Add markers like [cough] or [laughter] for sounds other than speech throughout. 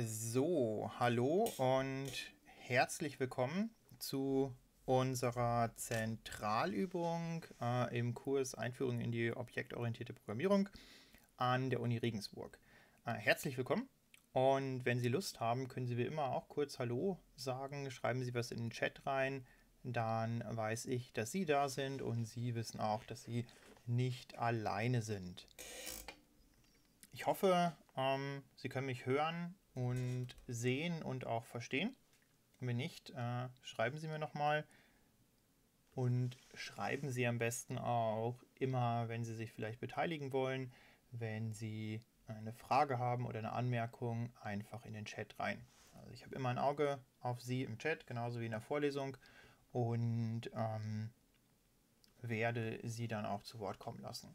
So, hallo und herzlich willkommen zu unserer Zentralübung äh, im Kurs Einführung in die objektorientierte Programmierung an der Uni Regensburg. Äh, herzlich willkommen und wenn Sie Lust haben, können Sie wie immer auch kurz Hallo sagen, schreiben Sie was in den Chat rein, dann weiß ich, dass Sie da sind und Sie wissen auch, dass Sie nicht alleine sind. Ich hoffe, ähm, Sie können mich hören und sehen und auch verstehen. Wenn nicht, äh, schreiben Sie mir nochmal. Und schreiben Sie am besten auch immer, wenn Sie sich vielleicht beteiligen wollen, wenn Sie eine Frage haben oder eine Anmerkung, einfach in den Chat rein. Also ich habe immer ein Auge auf Sie im Chat, genauso wie in der Vorlesung. Und ähm, werde Sie dann auch zu Wort kommen lassen.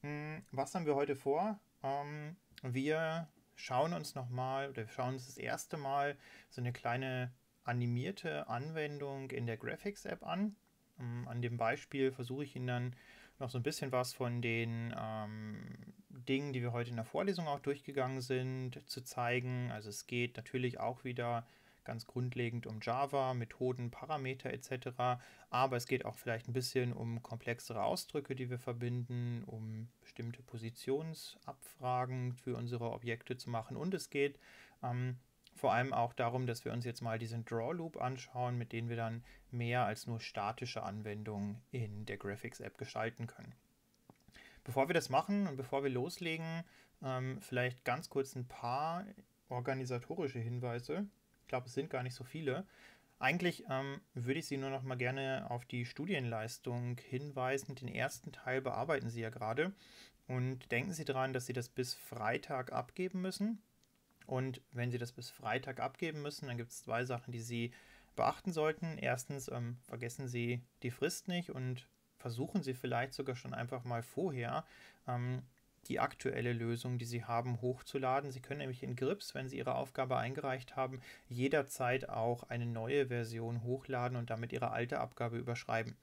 Hm, was haben wir heute vor? Ähm, wir schauen uns nochmal oder wir schauen uns das erste Mal so eine kleine animierte Anwendung in der Graphics-App an. Ähm, an dem Beispiel versuche ich Ihnen dann noch so ein bisschen was von den ähm, Dingen, die wir heute in der Vorlesung auch durchgegangen sind, zu zeigen. Also es geht natürlich auch wieder ganz grundlegend um Java, Methoden, Parameter etc. Aber es geht auch vielleicht ein bisschen um komplexere Ausdrücke, die wir verbinden, um bestimmte Positionsabfragen für unsere Objekte zu machen. Und es geht ähm, vor allem auch darum, dass wir uns jetzt mal diesen Draw Loop anschauen, mit dem wir dann mehr als nur statische Anwendungen in der Graphics App gestalten können. Bevor wir das machen und bevor wir loslegen, ähm, vielleicht ganz kurz ein paar organisatorische Hinweise glaube, es sind gar nicht so viele. Eigentlich ähm, würde ich Sie nur noch mal gerne auf die Studienleistung hinweisen. Den ersten Teil bearbeiten Sie ja gerade. Und denken Sie daran, dass Sie das bis Freitag abgeben müssen. Und wenn Sie das bis Freitag abgeben müssen, dann gibt es zwei Sachen, die Sie beachten sollten. Erstens, ähm, vergessen Sie die Frist nicht und versuchen Sie vielleicht sogar schon einfach mal vorher, ähm, die aktuelle Lösung, die Sie haben, hochzuladen. Sie können nämlich in Grips, wenn Sie Ihre Aufgabe eingereicht haben, jederzeit auch eine neue Version hochladen und damit Ihre alte Abgabe überschreiben.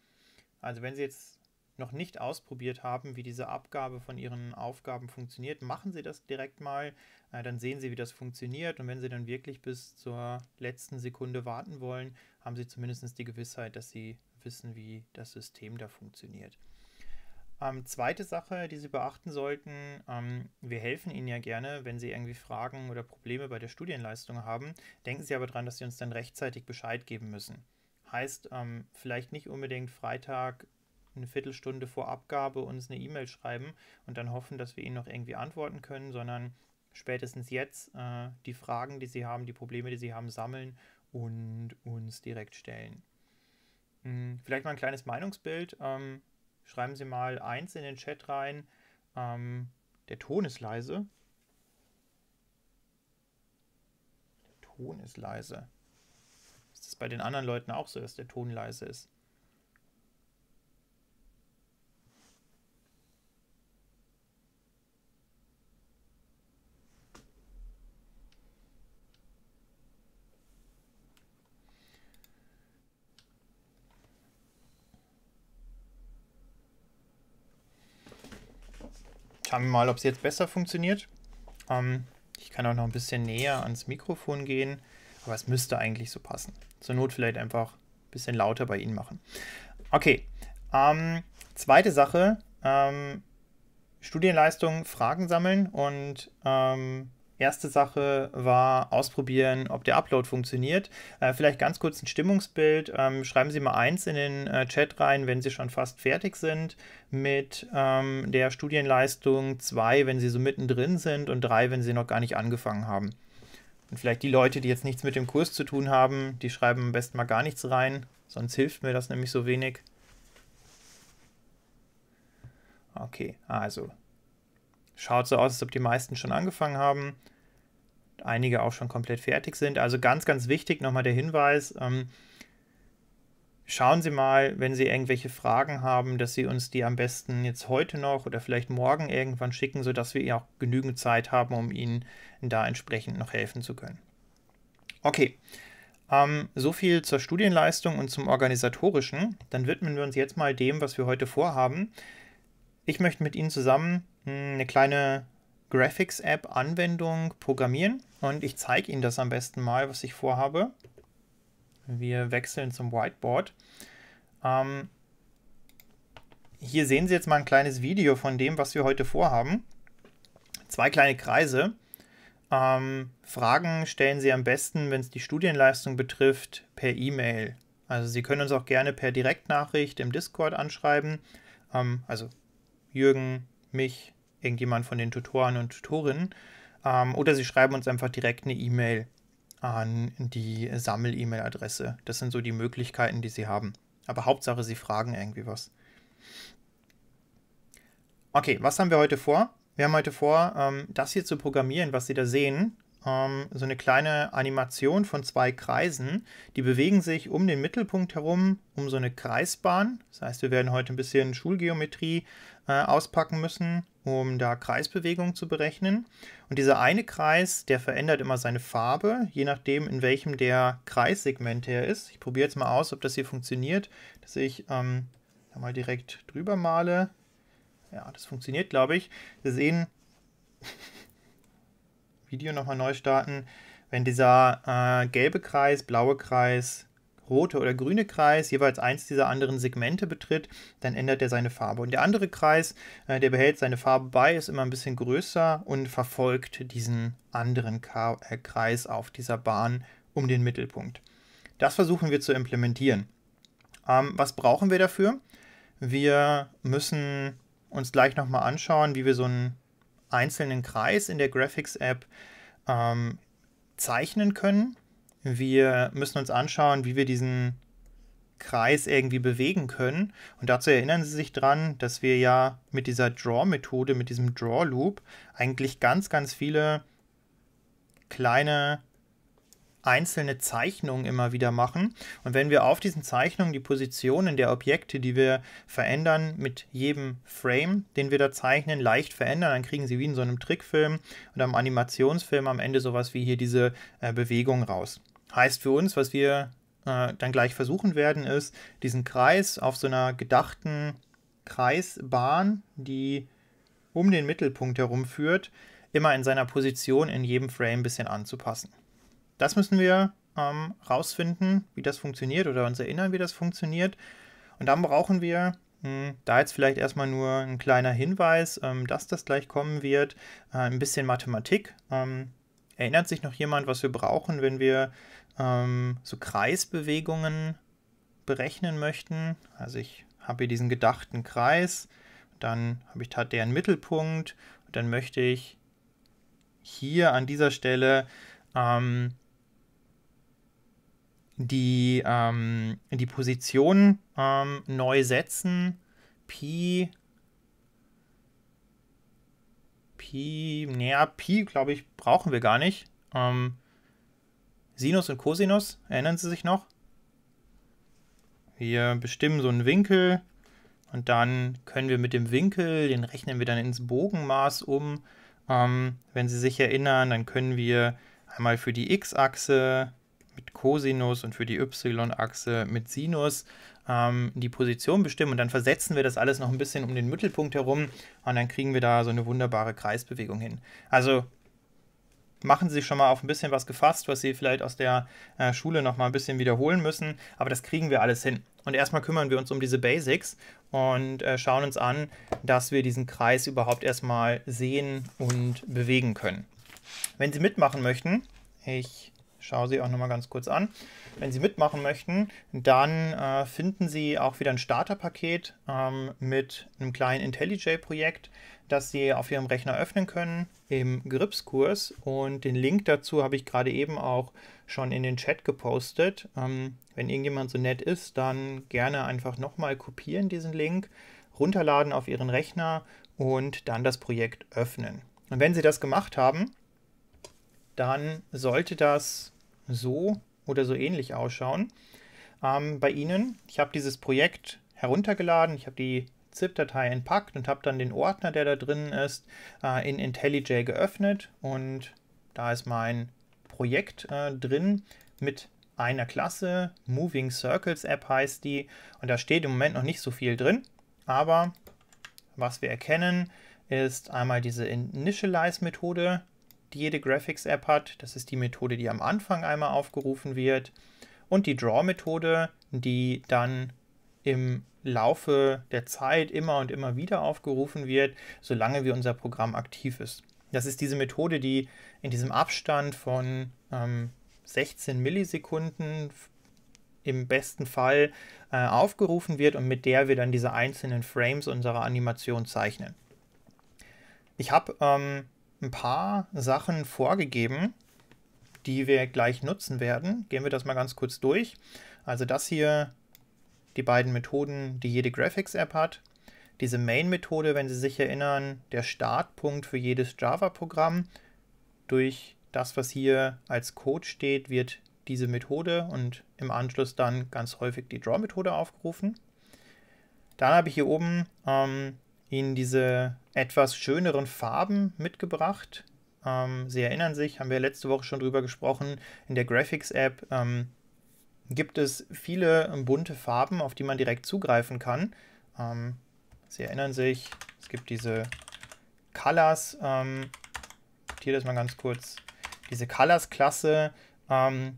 Also wenn Sie jetzt noch nicht ausprobiert haben, wie diese Abgabe von Ihren Aufgaben funktioniert, machen Sie das direkt mal, äh, dann sehen Sie, wie das funktioniert und wenn Sie dann wirklich bis zur letzten Sekunde warten wollen, haben Sie zumindest die Gewissheit, dass Sie wissen, wie das System da funktioniert. Ähm, zweite Sache, die Sie beachten sollten, ähm, wir helfen Ihnen ja gerne, wenn Sie irgendwie Fragen oder Probleme bei der Studienleistung haben. Denken Sie aber daran, dass Sie uns dann rechtzeitig Bescheid geben müssen. Heißt, ähm, vielleicht nicht unbedingt Freitag eine Viertelstunde vor Abgabe uns eine E-Mail schreiben und dann hoffen, dass wir Ihnen noch irgendwie antworten können, sondern spätestens jetzt äh, die Fragen, die Sie haben, die Probleme, die Sie haben, sammeln und uns direkt stellen. Hm, vielleicht mal ein kleines Meinungsbild. Ähm, Schreiben Sie mal eins in den Chat rein. Ähm, der Ton ist leise. Der Ton ist leise. Ist das bei den anderen Leuten auch so, dass der Ton leise ist? Schauen wir mal, ob es jetzt besser funktioniert. Ähm, ich kann auch noch ein bisschen näher ans Mikrofon gehen, aber es müsste eigentlich so passen. Zur Not vielleicht einfach ein bisschen lauter bei Ihnen machen. Okay, ähm, zweite Sache, ähm, Studienleistung, Fragen sammeln und ähm, Erste Sache war ausprobieren, ob der Upload funktioniert. Äh, vielleicht ganz kurz ein Stimmungsbild. Ähm, schreiben Sie mal eins in den äh, Chat rein, wenn Sie schon fast fertig sind mit ähm, der Studienleistung. Zwei, wenn Sie so mittendrin sind und drei, wenn Sie noch gar nicht angefangen haben. Und vielleicht die Leute, die jetzt nichts mit dem Kurs zu tun haben, die schreiben am besten mal gar nichts rein, sonst hilft mir das nämlich so wenig. Okay, also Schaut so aus, als ob die meisten schon angefangen haben. Einige auch schon komplett fertig sind. Also ganz, ganz wichtig nochmal der Hinweis. Ähm, schauen Sie mal, wenn Sie irgendwelche Fragen haben, dass Sie uns die am besten jetzt heute noch oder vielleicht morgen irgendwann schicken, sodass wir auch genügend Zeit haben, um Ihnen da entsprechend noch helfen zu können. Okay, ähm, so viel zur Studienleistung und zum Organisatorischen. Dann widmen wir uns jetzt mal dem, was wir heute vorhaben. Ich möchte mit Ihnen zusammen hm, eine kleine Graphics-App-Anwendung programmieren und ich zeige Ihnen das am besten mal, was ich vorhabe. Wir wechseln zum Whiteboard. Ähm, hier sehen Sie jetzt mal ein kleines Video von dem, was wir heute vorhaben. Zwei kleine Kreise. Ähm, Fragen stellen Sie am besten, wenn es die Studienleistung betrifft, per E-Mail. Also Sie können uns auch gerne per Direktnachricht im Discord anschreiben. Ähm, also Jürgen mich, irgendjemand von den Tutoren und Tutorinnen. Ähm, oder sie schreiben uns einfach direkt eine E-Mail an die Sammel-E-Mail-Adresse. Das sind so die Möglichkeiten, die sie haben. Aber Hauptsache, sie fragen irgendwie was. Okay, was haben wir heute vor? Wir haben heute vor, ähm, das hier zu programmieren, was Sie da sehen ähm, so eine kleine Animation von zwei Kreisen. Die bewegen sich um den Mittelpunkt herum, um so eine Kreisbahn. Das heißt, wir werden heute ein bisschen Schulgeometrie äh, auspacken müssen, um da Kreisbewegungen zu berechnen. Und dieser eine Kreis, der verändert immer seine Farbe, je nachdem, in welchem der Kreissegmente er ist. Ich probiere jetzt mal aus, ob das hier funktioniert, dass ich ähm, da mal direkt drüber male. Ja, das funktioniert, glaube ich. Wir sehen, Video nochmal neu starten. Wenn dieser äh, gelbe Kreis, blaue Kreis, rote oder grüne Kreis jeweils eins dieser anderen Segmente betritt, dann ändert er seine Farbe. Und der andere Kreis, äh, der behält seine Farbe bei, ist immer ein bisschen größer und verfolgt diesen anderen Ka äh, Kreis auf dieser Bahn um den Mittelpunkt. Das versuchen wir zu implementieren. Ähm, was brauchen wir dafür? Wir müssen uns gleich nochmal anschauen, wie wir so ein einzelnen Kreis in der Graphics-App ähm, zeichnen können. Wir müssen uns anschauen, wie wir diesen Kreis irgendwie bewegen können. Und dazu erinnern Sie sich dran, dass wir ja mit dieser Draw-Methode, mit diesem Draw-Loop eigentlich ganz, ganz viele kleine einzelne Zeichnungen immer wieder machen. Und wenn wir auf diesen Zeichnungen die Positionen der Objekte, die wir verändern, mit jedem Frame, den wir da zeichnen, leicht verändern, dann kriegen sie wie in so einem Trickfilm oder einem Animationsfilm am Ende sowas wie hier diese äh, Bewegung raus. Heißt für uns, was wir äh, dann gleich versuchen werden, ist, diesen Kreis auf so einer gedachten Kreisbahn, die um den Mittelpunkt herum führt, immer in seiner Position in jedem Frame ein bisschen anzupassen das müssen wir ähm, rausfinden, wie das funktioniert oder uns erinnern, wie das funktioniert. Und dann brauchen wir mh, hm, da jetzt vielleicht erstmal nur ein kleiner Hinweis, ähm, dass das gleich kommen wird. Äh, ein bisschen Mathematik. Ähm, erinnert sich noch jemand, was wir brauchen, wenn wir ähm, so Kreisbewegungen berechnen möchten? Also ich habe hier diesen gedachten Kreis, dann habe ich da halt deren Mittelpunkt und dann möchte ich hier an dieser Stelle ähm, die, ähm, die Position ähm, neu setzen. Pi. Pi, naja, Pi, glaube ich, brauchen wir gar nicht. Ähm, Sinus und Cosinus, erinnern Sie sich noch? Wir bestimmen so einen Winkel und dann können wir mit dem Winkel, den rechnen wir dann ins Bogenmaß um. Ähm, wenn Sie sich erinnern, dann können wir einmal für die x-Achse mit Cosinus und für die y-Achse mit Sinus ähm, die Position bestimmen. Und dann versetzen wir das alles noch ein bisschen um den Mittelpunkt herum und dann kriegen wir da so eine wunderbare Kreisbewegung hin. Also machen Sie sich schon mal auf ein bisschen was gefasst, was Sie vielleicht aus der äh, Schule noch mal ein bisschen wiederholen müssen. Aber das kriegen wir alles hin. Und erstmal kümmern wir uns um diese Basics und äh, schauen uns an, dass wir diesen Kreis überhaupt erstmal sehen und bewegen können. Wenn Sie mitmachen möchten, ich schaue sie auch nochmal ganz kurz an. Wenn Sie mitmachen möchten, dann äh, finden Sie auch wieder ein Starterpaket ähm, mit einem kleinen IntelliJ-Projekt, das Sie auf Ihrem Rechner öffnen können im Gripskurs. Und den Link dazu habe ich gerade eben auch schon in den Chat gepostet. Ähm, wenn irgendjemand so nett ist, dann gerne einfach nochmal kopieren diesen Link, runterladen auf Ihren Rechner und dann das Projekt öffnen. Und wenn Sie das gemacht haben, dann sollte das so oder so ähnlich ausschauen. Ähm, bei Ihnen, ich habe dieses Projekt heruntergeladen, ich habe die ZIP-Datei entpackt und habe dann den Ordner, der da drin ist, äh, in IntelliJ geöffnet und da ist mein Projekt äh, drin mit einer Klasse, Moving Circles App heißt die und da steht im Moment noch nicht so viel drin, aber was wir erkennen, ist einmal diese Initialize-Methode, die jede Graphics-App hat. Das ist die Methode, die am Anfang einmal aufgerufen wird. Und die Draw-Methode, die dann im Laufe der Zeit immer und immer wieder aufgerufen wird, solange wie unser Programm aktiv ist. Das ist diese Methode, die in diesem Abstand von ähm, 16 Millisekunden im besten Fall äh, aufgerufen wird und mit der wir dann diese einzelnen Frames unserer Animation zeichnen. Ich habe ähm, ein paar Sachen vorgegeben, die wir gleich nutzen werden. Gehen wir das mal ganz kurz durch. Also das hier, die beiden Methoden, die jede Graphics-App hat. Diese Main-Methode, wenn Sie sich erinnern, der Startpunkt für jedes Java-Programm. Durch das, was hier als Code steht, wird diese Methode und im Anschluss dann ganz häufig die Draw-Methode aufgerufen. Dann habe ich hier oben ähm, Ihnen diese etwas schöneren Farben mitgebracht. Ähm, Sie erinnern sich, haben wir letzte Woche schon drüber gesprochen, in der Graphics-App ähm, gibt es viele bunte Farben, auf die man direkt zugreifen kann. Ähm, Sie erinnern sich, es gibt diese Colors, ähm, hier das mal ganz kurz, diese Colors-Klasse, ähm,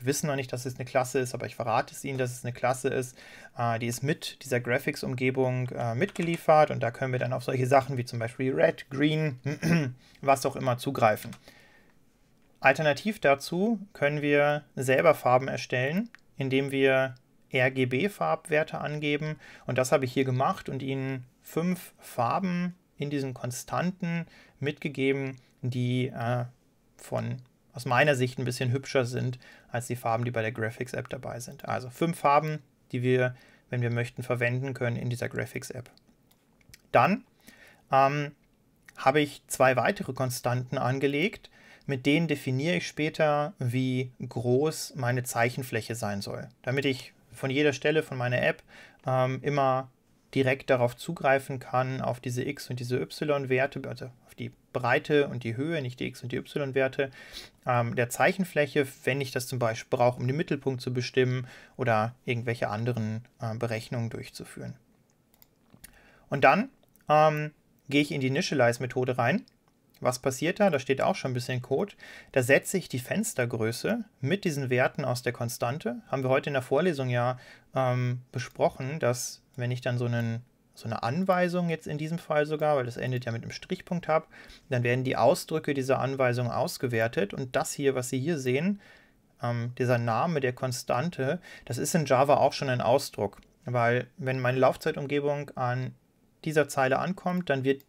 wir wissen noch nicht, dass es eine Klasse ist, aber ich verrate es Ihnen, dass es eine Klasse ist. Äh, die ist mit dieser Graphics-Umgebung äh, mitgeliefert und da können wir dann auf solche Sachen wie zum Beispiel Red, Green, [clears throat] was auch immer zugreifen. Alternativ dazu können wir selber Farben erstellen, indem wir RGB-Farbwerte angeben und das habe ich hier gemacht und Ihnen fünf Farben in diesen Konstanten mitgegeben, die äh, von aus meiner Sicht ein bisschen hübscher sind als die Farben, die bei der Graphics App dabei sind. Also fünf Farben, die wir, wenn wir möchten, verwenden können in dieser Graphics App. Dann ähm, habe ich zwei weitere Konstanten angelegt, mit denen definiere ich später, wie groß meine Zeichenfläche sein soll, damit ich von jeder Stelle von meiner App ähm, immer direkt darauf zugreifen kann, auf diese x- und diese y-Werte, also die Breite und die Höhe, nicht die x- und die y-Werte ähm, der Zeichenfläche, wenn ich das zum Beispiel brauche, um den Mittelpunkt zu bestimmen oder irgendwelche anderen äh, Berechnungen durchzuführen. Und dann ähm, gehe ich in die Initialize-Methode rein. Was passiert da? Da steht auch schon ein bisschen Code. Da setze ich die Fenstergröße mit diesen Werten aus der Konstante. Haben wir heute in der Vorlesung ja ähm, besprochen, dass wenn ich dann so einen so eine Anweisung jetzt in diesem Fall sogar, weil das endet ja mit einem Strichpunkt habe. Dann werden die Ausdrücke dieser Anweisung ausgewertet und das hier, was Sie hier sehen, ähm, dieser Name der Konstante, das ist in Java auch schon ein Ausdruck, weil wenn meine Laufzeitumgebung an dieser Zeile ankommt, dann wird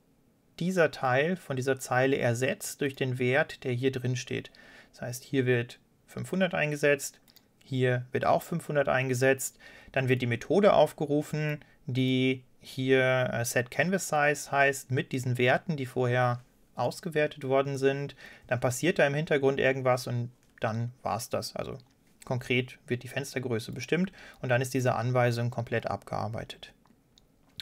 dieser Teil von dieser Zeile ersetzt durch den Wert, der hier drin steht. Das heißt, hier wird 500 eingesetzt, hier wird auch 500 eingesetzt, dann wird die Methode aufgerufen, die hier äh, Set Canvas Size heißt, mit diesen Werten, die vorher ausgewertet worden sind, dann passiert da im Hintergrund irgendwas und dann war es das. Also konkret wird die Fenstergröße bestimmt und dann ist diese Anweisung komplett abgearbeitet.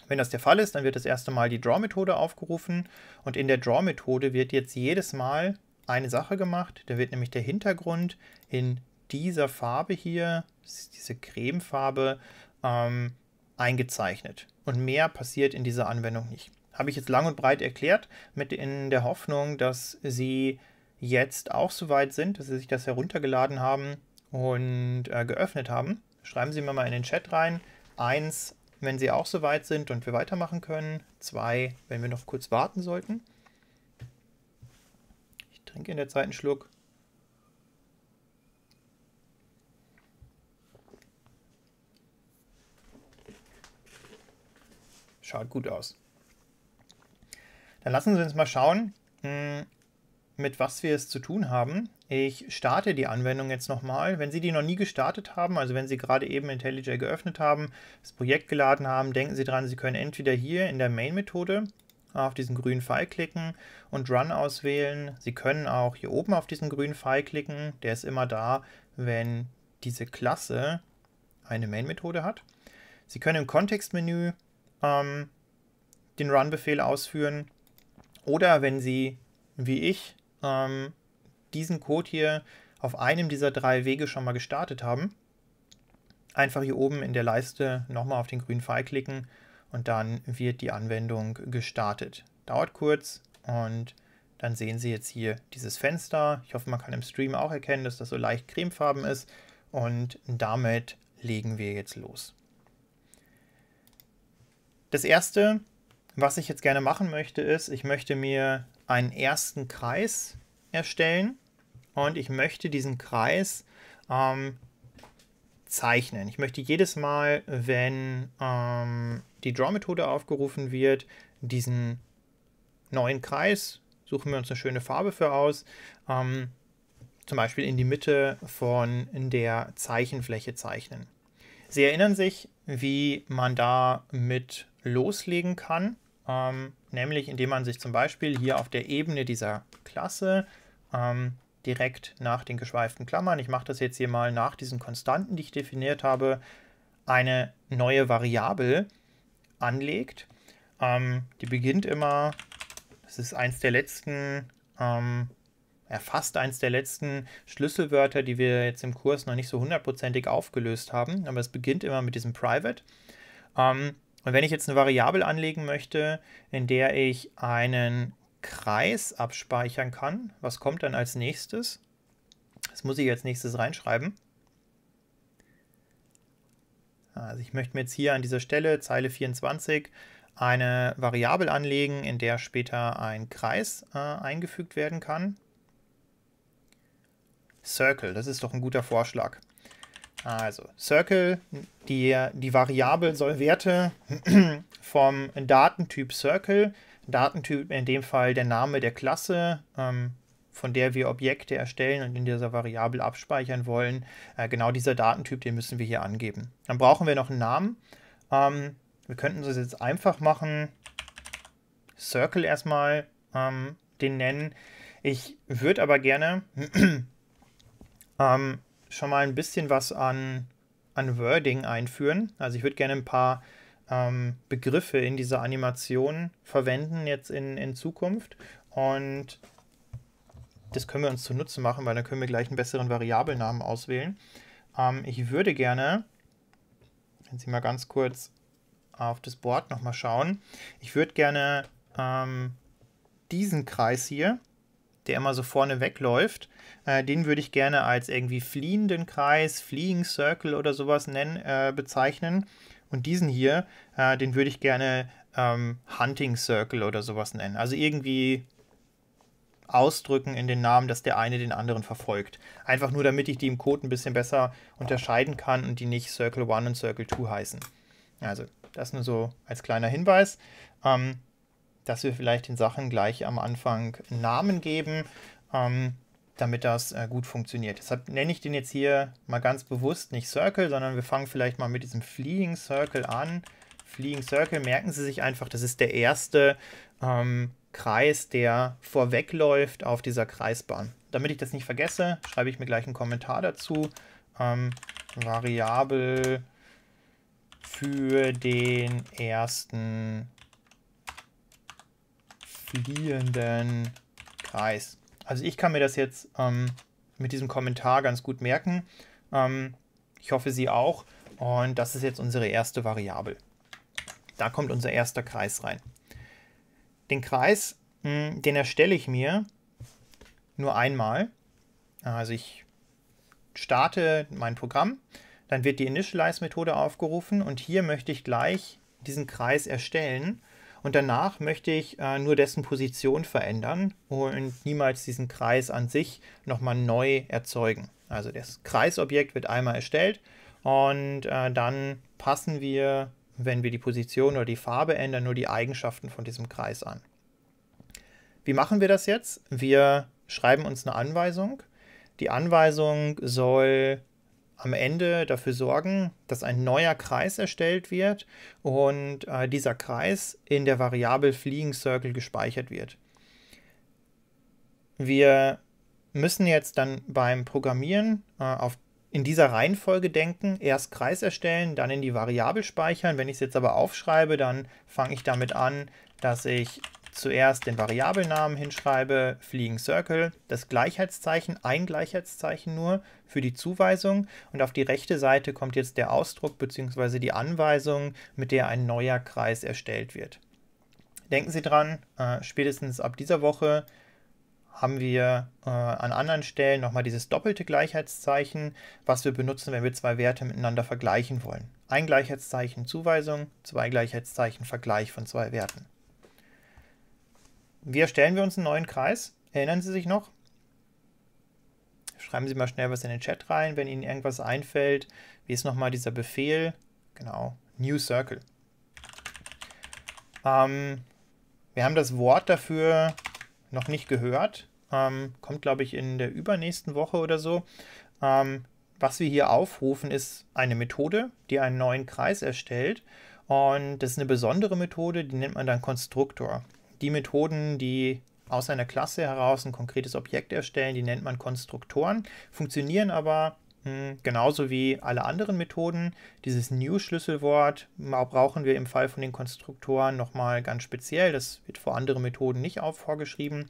Wenn das der Fall ist, dann wird das erste Mal die Draw-Methode aufgerufen und in der Draw-Methode wird jetzt jedes Mal eine Sache gemacht. Da wird nämlich der Hintergrund in dieser Farbe hier, diese Cremefarbe, ähm, eingezeichnet. Und mehr passiert in dieser Anwendung nicht. Habe ich jetzt lang und breit erklärt, mit in der Hoffnung, dass Sie jetzt auch so weit sind, dass Sie sich das heruntergeladen haben und äh, geöffnet haben. Schreiben Sie mir mal in den Chat rein. Eins, wenn Sie auch so weit sind und wir weitermachen können. Zwei, wenn wir noch kurz warten sollten. Ich trinke in der Zeit einen Schluck. Schaut gut aus. Dann lassen Sie uns mal schauen, hm, mit was wir es zu tun haben. Ich starte die Anwendung jetzt nochmal. Wenn Sie die noch nie gestartet haben, also wenn Sie gerade eben IntelliJ geöffnet haben, das Projekt geladen haben, denken Sie dran, Sie können entweder hier in der Main-Methode auf diesen grünen Pfeil klicken und Run auswählen. Sie können auch hier oben auf diesen grünen Pfeil klicken. Der ist immer da, wenn diese Klasse eine Main-Methode hat. Sie können im Kontextmenü ähm, den Run-Befehl ausführen. Oder wenn Sie, wie ich, ähm, diesen Code hier auf einem dieser drei Wege schon mal gestartet haben, einfach hier oben in der Leiste nochmal auf den grünen Pfeil klicken und dann wird die Anwendung gestartet. Dauert kurz und dann sehen Sie jetzt hier dieses Fenster. Ich hoffe, man kann im Stream auch erkennen, dass das so leicht cremefarben ist und damit legen wir jetzt los. Das erste, was ich jetzt gerne machen möchte, ist, ich möchte mir einen ersten Kreis erstellen und ich möchte diesen Kreis ähm, zeichnen. Ich möchte jedes Mal, wenn ähm, die Draw-Methode aufgerufen wird, diesen neuen Kreis, suchen wir uns eine schöne Farbe für aus, ähm, zum Beispiel in die Mitte von der Zeichenfläche zeichnen. Sie erinnern sich, wie man da mit loslegen kann, ähm, nämlich indem man sich zum Beispiel hier auf der Ebene dieser Klasse ähm, direkt nach den geschweiften Klammern, ich mache das jetzt hier mal nach diesen Konstanten, die ich definiert habe, eine neue Variable anlegt. Ähm, die beginnt immer, das ist eins der letzten, ähm, ja, eins der letzten Schlüsselwörter, die wir jetzt im Kurs noch nicht so hundertprozentig aufgelöst haben, aber es beginnt immer mit diesem Private. Ähm, und wenn ich jetzt eine Variable anlegen möchte, in der ich einen Kreis abspeichern kann, was kommt dann als nächstes? Das muss ich als nächstes reinschreiben. Also ich möchte mir jetzt hier an dieser Stelle, Zeile 24, eine Variable anlegen, in der später ein Kreis äh, eingefügt werden kann. Circle, das ist doch ein guter Vorschlag. Also Circle, die, die Variable soll Werte [clears throat] vom Datentyp Circle, Datentyp in dem Fall der Name der Klasse, ähm, von der wir Objekte erstellen und in dieser Variable abspeichern wollen, äh, genau dieser Datentyp, den müssen wir hier angeben. Dann brauchen wir noch einen Namen. Ähm, wir könnten das jetzt einfach machen. Circle erstmal ähm, den nennen. Ich würde aber gerne [clears throat] ähm, schon mal ein bisschen was an, an Wording einführen. Also ich würde gerne ein paar ähm, Begriffe in dieser Animation verwenden jetzt in, in Zukunft. Und das können wir uns zunutze machen, weil dann können wir gleich einen besseren Variabelnamen auswählen. Ähm, ich würde gerne, wenn Sie mal ganz kurz auf das Board nochmal schauen, ich würde gerne ähm, diesen Kreis hier der immer so vorne wegläuft. Äh, den würde ich gerne als irgendwie fliehenden Kreis, Fleeing Circle oder sowas nennen, äh, bezeichnen. Und diesen hier, äh, den würde ich gerne ähm, Hunting Circle oder sowas nennen. Also irgendwie ausdrücken in den Namen, dass der eine den anderen verfolgt. Einfach nur, damit ich die im Code ein bisschen besser unterscheiden kann und die nicht Circle 1 und Circle 2 heißen. Also, das nur so als kleiner Hinweis. Ähm, dass wir vielleicht den Sachen gleich am Anfang Namen geben, ähm, damit das äh, gut funktioniert. Deshalb nenne ich den jetzt hier mal ganz bewusst nicht Circle, sondern wir fangen vielleicht mal mit diesem Fleeing Circle an. Fleeing Circle, merken Sie sich einfach, das ist der erste ähm, Kreis, der vorwegläuft auf dieser Kreisbahn. Damit ich das nicht vergesse, schreibe ich mir gleich einen Kommentar dazu. Ähm, Variabel für den ersten fliehenden Kreis. Also ich kann mir das jetzt ähm, mit diesem Kommentar ganz gut merken. Ähm, ich hoffe, Sie auch. Und das ist jetzt unsere erste Variabel. Da kommt unser erster Kreis rein. Den Kreis, mh, hm, den erstelle ich mir nur einmal. Also ich starte mein Programm, dann wird die Initialize-Methode aufgerufen und hier möchte ich gleich diesen Kreis erstellen und danach möchte ich äh, nur dessen Position verändern und niemals diesen Kreis an sich nochmal neu erzeugen. Also das Kreisobjekt wird einmal erstellt und äh, dann passen wir, wenn wir die Position oder die Farbe ändern, nur die Eigenschaften von diesem Kreis an. Wie machen wir das jetzt? Wir schreiben uns eine Anweisung. Die Anweisung soll am Ende dafür sorgen, dass ein neuer Kreis erstellt wird und äh, dieser Kreis in der Variable Fleeing Circle gespeichert wird. Wir müssen jetzt dann beim Programmieren äh, auf, in dieser Reihenfolge denken, erst Kreis erstellen, dann in die Variable speichern. Wenn ich es jetzt aber aufschreibe, dann fange ich damit an, dass ich zuerst den Variabelnamen hinschreibe, Fliegen Circle, das Gleichheitszeichen, ein Gleichheitszeichen nur für die Zuweisung und auf die rechte Seite kommt jetzt der Ausdruck bzw. die Anweisung, mit der ein neuer Kreis erstellt wird. Denken Sie dran, äh, spätestens ab dieser Woche haben wir äh, an anderen Stellen nochmal dieses doppelte Gleichheitszeichen, was wir benutzen, wenn wir zwei Werte miteinander vergleichen wollen. Ein Gleichheitszeichen Zuweisung, zwei Gleichheitszeichen Vergleich von zwei Werten wie erstellen wir uns einen neuen Kreis? Erinnern Sie sich noch? Schreiben Sie mal schnell was in den Chat rein, wenn Ihnen irgendwas einfällt. Wie ist nochmal dieser Befehl? Genau, New Circle. Ähm, wir haben das Wort dafür noch nicht gehört. Ähm, kommt, glaube ich, in der übernächsten Woche oder so. Ähm, was wir hier aufrufen, ist eine Methode, die einen neuen Kreis erstellt. Und das ist eine besondere Methode, die nennt man dann Konstruktor. Die Methoden, die aus einer Klasse heraus ein konkretes Objekt erstellen, die nennt man Konstruktoren, funktionieren aber mh, hm, genauso wie alle anderen Methoden. Dieses New-Schlüsselwort hm, brauchen wir im Fall von den Konstruktoren nochmal ganz speziell. Das wird vor anderen Methoden nicht auch vorgeschrieben.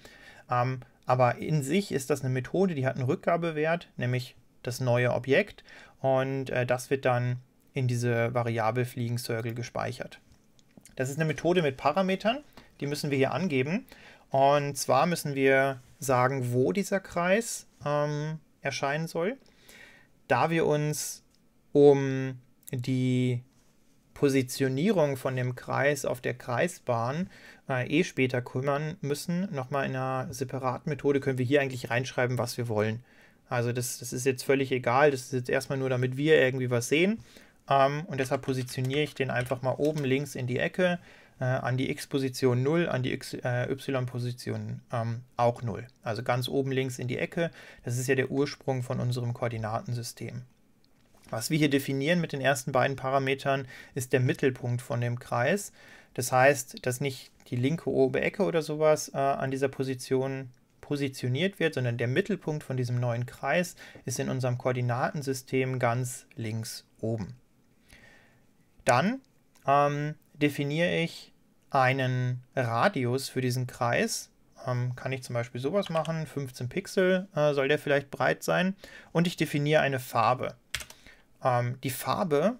Ähm, aber in sich ist das eine Methode, die hat einen Rückgabewert, nämlich das neue Objekt. Und äh, das wird dann in diese Variable Fliegen Circle gespeichert. Das ist eine Methode mit Parametern. Die müssen wir hier angeben. Und zwar müssen wir sagen, wo dieser Kreis ähm, erscheinen soll. Da wir uns um die Positionierung von dem Kreis auf der Kreisbahn äh, eh später kümmern müssen, nochmal in einer separaten Methode können wir hier eigentlich reinschreiben, was wir wollen. Also das, das ist jetzt völlig egal, das ist jetzt erstmal nur, damit wir irgendwie was sehen. Ähm, und deshalb positioniere ich den einfach mal oben links in die Ecke äh, an die X-Position 0, an die äh, Y-Position ähm, auch 0. Also ganz oben links in die Ecke, das ist ja der Ursprung von unserem Koordinatensystem. Was wir hier definieren mit den ersten beiden Parametern ist der Mittelpunkt von dem Kreis. Das heißt, dass nicht die linke obere Ecke oder sowas äh, an dieser Position positioniert wird, sondern der Mittelpunkt von diesem neuen Kreis ist in unserem Koordinatensystem ganz links oben. Dann ähm, definiere ich einen Radius für diesen Kreis. Ähm, kann ich zum Beispiel sowas machen, 15 Pixel äh, soll der vielleicht breit sein. Und ich definiere eine Farbe. Ähm, die Farbe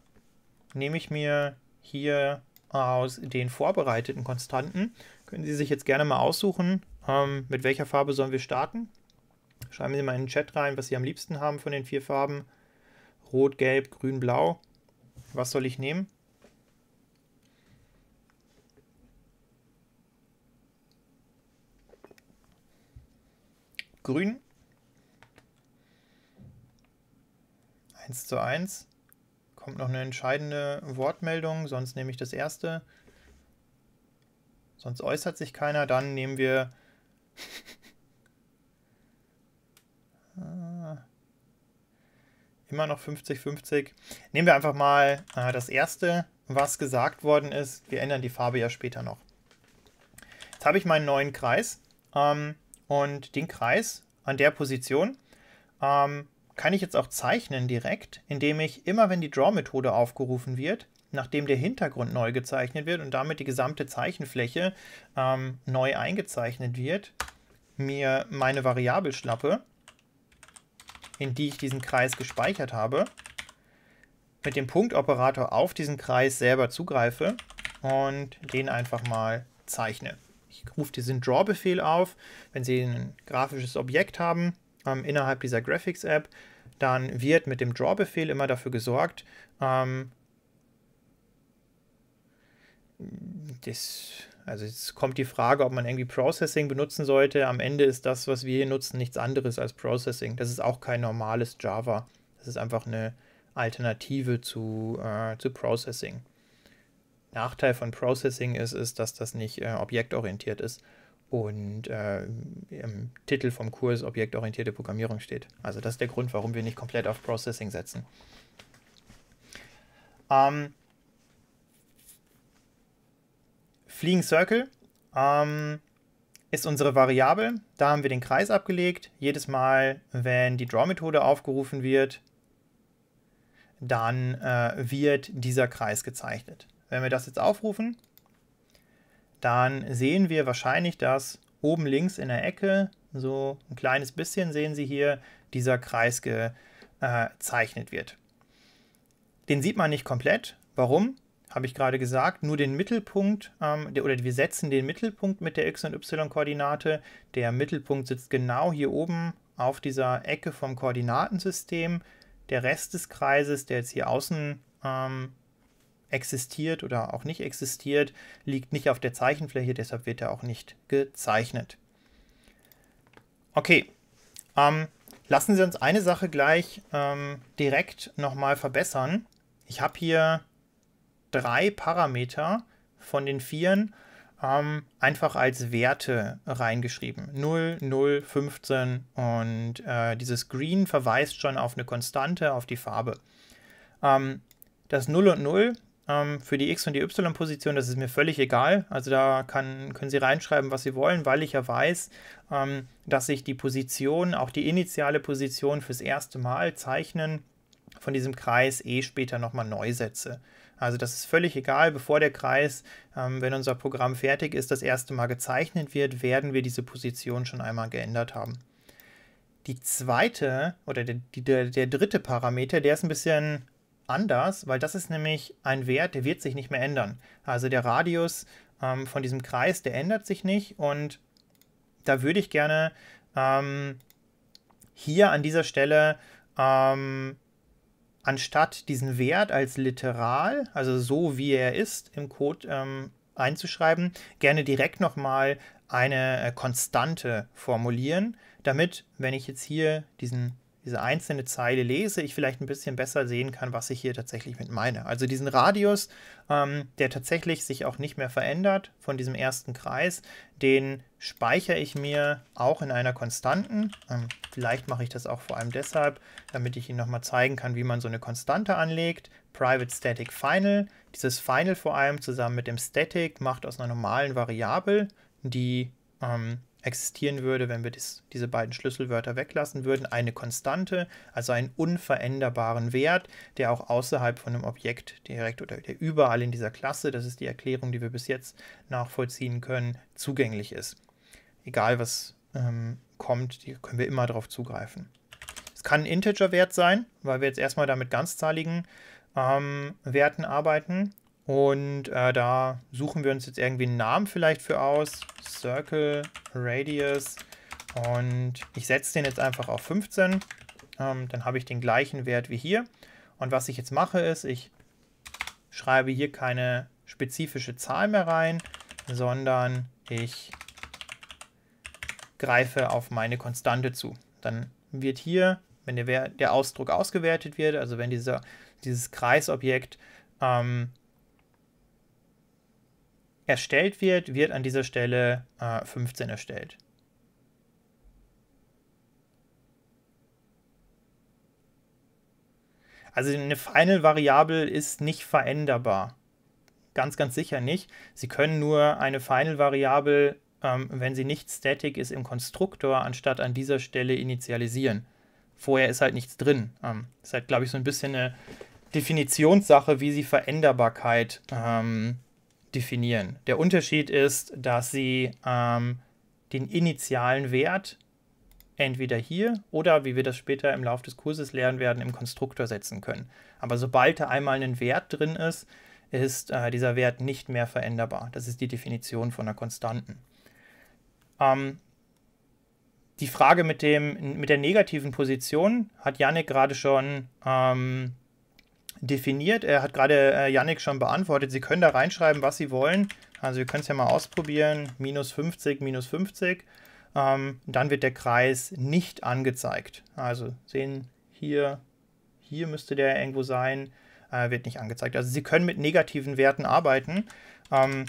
nehme ich mir hier aus den vorbereiteten Konstanten. Können Sie sich jetzt gerne mal aussuchen, ähm, mit welcher Farbe sollen wir starten. Schreiben Sie mal in den Chat rein, was Sie am liebsten haben von den vier Farben. Rot, Gelb, Grün, Blau. Was soll ich nehmen? grün. 1 zu 1. Kommt noch eine entscheidende Wortmeldung, sonst nehme ich das erste. Sonst äußert sich keiner, dann nehmen wir... [laughs] Ah. Immer noch 50-50. Nehmen wir einfach mal äh, das erste, was gesagt worden ist. Wir ändern die Farbe ja später noch. Jetzt habe ich meinen neuen Kreis. Ähm, und den Kreis an der Position ähm, kann ich jetzt auch zeichnen direkt, indem ich immer, wenn die Draw-Methode aufgerufen wird, nachdem der Hintergrund neu gezeichnet wird und damit die gesamte Zeichenfläche ähm, neu eingezeichnet wird, mir meine Variabelschlappe, in die ich diesen Kreis gespeichert habe, mit dem Punktoperator auf diesen Kreis selber zugreife und den einfach mal zeichne ruft diesen Draw-Befehl auf. Wenn Sie ein grafisches Objekt haben ähm, innerhalb dieser Graphics-App, dann wird mit dem Draw-Befehl immer dafür gesorgt, ähm, das, also jetzt kommt die Frage, ob man irgendwie Processing benutzen sollte. Am Ende ist das, was wir hier nutzen, nichts anderes als Processing. Das ist auch kein normales Java. Das ist einfach eine Alternative zu, äh, zu Processing. Nachteil von Processing ist, ist, dass das nicht äh, objektorientiert ist und äh, im Titel vom Kurs objektorientierte Programmierung steht. Also das ist der Grund, warum wir nicht komplett auf Processing setzen. Ähm, Fleeing Circle ähm, ist unsere Variable. Da haben wir den Kreis abgelegt. Jedes Mal, wenn die Draw-Methode aufgerufen wird, dann äh, wird dieser Kreis gezeichnet. Wenn wir das jetzt aufrufen, dann sehen wir wahrscheinlich, dass oben links in der Ecke, so ein kleines bisschen sehen Sie hier, dieser Kreis gezeichnet wird. Den sieht man nicht komplett. Warum? Habe ich gerade gesagt, nur den Mittelpunkt ähm, oder wir setzen den Mittelpunkt mit der x- und y-Koordinate. Der Mittelpunkt sitzt genau hier oben auf dieser Ecke vom Koordinatensystem. Der Rest des Kreises, der jetzt hier außen ähm, existiert oder auch nicht existiert, liegt nicht auf der Zeichenfläche, deshalb wird er auch nicht gezeichnet. Okay, ähm, lassen Sie uns eine Sache gleich ähm, direkt nochmal verbessern. Ich habe hier drei Parameter von den vier ähm, einfach als Werte reingeschrieben. 0, 0, 15 und äh, dieses Green verweist schon auf eine Konstante, auf die Farbe. Ähm, das 0 und 0 ähm, für die X- und die Y-Position, das ist mir völlig egal. Also da kann, können Sie reinschreiben, was Sie wollen, weil ich ja weiß, ähm, dass ich die Position, auch die initiale Position fürs erste Mal zeichnen von diesem Kreis eh später nochmal neu setze. Also das ist völlig egal, bevor der Kreis, ähm, wenn unser Programm fertig ist, das erste Mal gezeichnet wird, werden wir diese Position schon einmal geändert haben. Die zweite oder der, der, der dritte Parameter, der ist ein bisschen anders, weil das ist nämlich ein Wert, der wird sich nicht mehr ändern. Also der Radius ähm, von diesem Kreis, der ändert sich nicht und da würde ich gerne ähm, hier an dieser Stelle ähm, anstatt diesen Wert als literal, also so wie er ist, im Code ähm, einzuschreiben, gerne direkt nochmal eine äh, Konstante formulieren, damit, wenn ich jetzt hier diesen diese einzelne Zeile lese, ich vielleicht ein bisschen besser sehen kann, was ich hier tatsächlich mit meine. Also diesen Radius, ähm, der tatsächlich sich auch nicht mehr verändert von diesem ersten Kreis, den speichere ich mir auch in einer Konstanten. Ähm, vielleicht mache ich das auch vor allem deshalb, damit ich Ihnen nochmal zeigen kann, wie man so eine Konstante anlegt. Private Static Final. Dieses Final vor allem zusammen mit dem Static macht aus einer normalen Variable, die ähm, existieren würde, wenn wir dies, diese beiden Schlüsselwörter weglassen würden, eine Konstante, also einen unveränderbaren Wert, der auch außerhalb von einem Objekt direkt oder der überall in dieser Klasse, das ist die Erklärung, die wir bis jetzt nachvollziehen können, zugänglich ist. Egal was ähm, kommt, können wir immer darauf zugreifen. Es kann ein Integer-Wert sein, weil wir jetzt erstmal da mit ganzzahligen ähm, Werten arbeiten. Und äh, da suchen wir uns jetzt irgendwie einen Namen vielleicht für aus. Circle Radius. Und ich setze den jetzt einfach auf 15. Ähm, dann habe ich den gleichen Wert wie hier. Und was ich jetzt mache ist, ich schreibe hier keine spezifische Zahl mehr rein, sondern ich greife auf meine Konstante zu. Dann wird hier, wenn der, der Ausdruck ausgewertet wird, also wenn dieser, dieses Kreisobjekt ähm, erstellt wird, wird an dieser Stelle äh, 15 erstellt. Also eine Final-Variable ist nicht veränderbar. Ganz, ganz sicher nicht. Sie können nur eine Final-Variable, ähm, wenn sie nicht static ist, im Konstruktor anstatt an dieser Stelle initialisieren. Vorher ist halt nichts drin. Ähm, ist halt, glaube ich, so ein bisschen eine Definitionssache, wie sie Veränderbarkeit ähm, definieren. Der Unterschied ist, dass sie ähm, den initialen Wert entweder hier oder, wie wir das später im Laufe des Kurses lernen werden, im Konstruktor setzen können. Aber sobald da einmal ein Wert drin ist, ist äh, dieser Wert nicht mehr veränderbar. Das ist die Definition von einer Konstanten. Ähm, die Frage mit, dem, mit der negativen Position hat Janik gerade schon ähm, definiert. Er hat gerade äh, Yannick schon beantwortet. Sie können da reinschreiben, was Sie wollen. Also wir können es ja mal ausprobieren. Minus 50, minus 50. Ähm, dann wird der Kreis nicht angezeigt. Also sehen hier, hier müsste der irgendwo sein. Äh, wird nicht angezeigt. Also Sie können mit negativen Werten arbeiten. Ähm,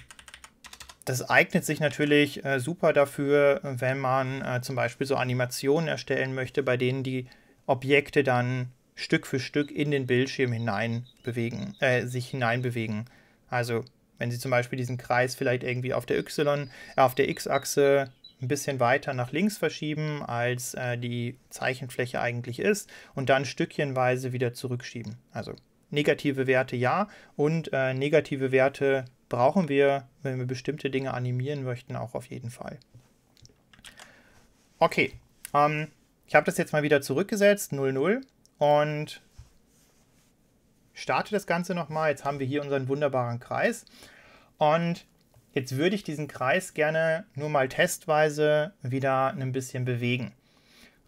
das eignet sich natürlich äh, super dafür, wenn man äh, zum Beispiel so Animationen erstellen möchte, bei denen die Objekte dann Stück für Stück in den Bildschirm hinein bewegen, äh, sich hineinbewegen. Also wenn Sie zum Beispiel diesen Kreis vielleicht irgendwie auf der Y, äh, auf der X-Achse ein bisschen weiter nach links verschieben, als äh, die Zeichenfläche eigentlich ist, und dann stückchenweise wieder zurückschieben. Also negative Werte ja und äh, negative Werte brauchen wir, wenn wir bestimmte Dinge animieren möchten, auch auf jeden Fall. Okay, ähm, ich habe das jetzt mal wieder zurückgesetzt, 0, 0 und starte das Ganze nochmal. Jetzt haben wir hier unseren wunderbaren Kreis. Und jetzt würde ich diesen Kreis gerne nur mal testweise wieder ein bisschen bewegen.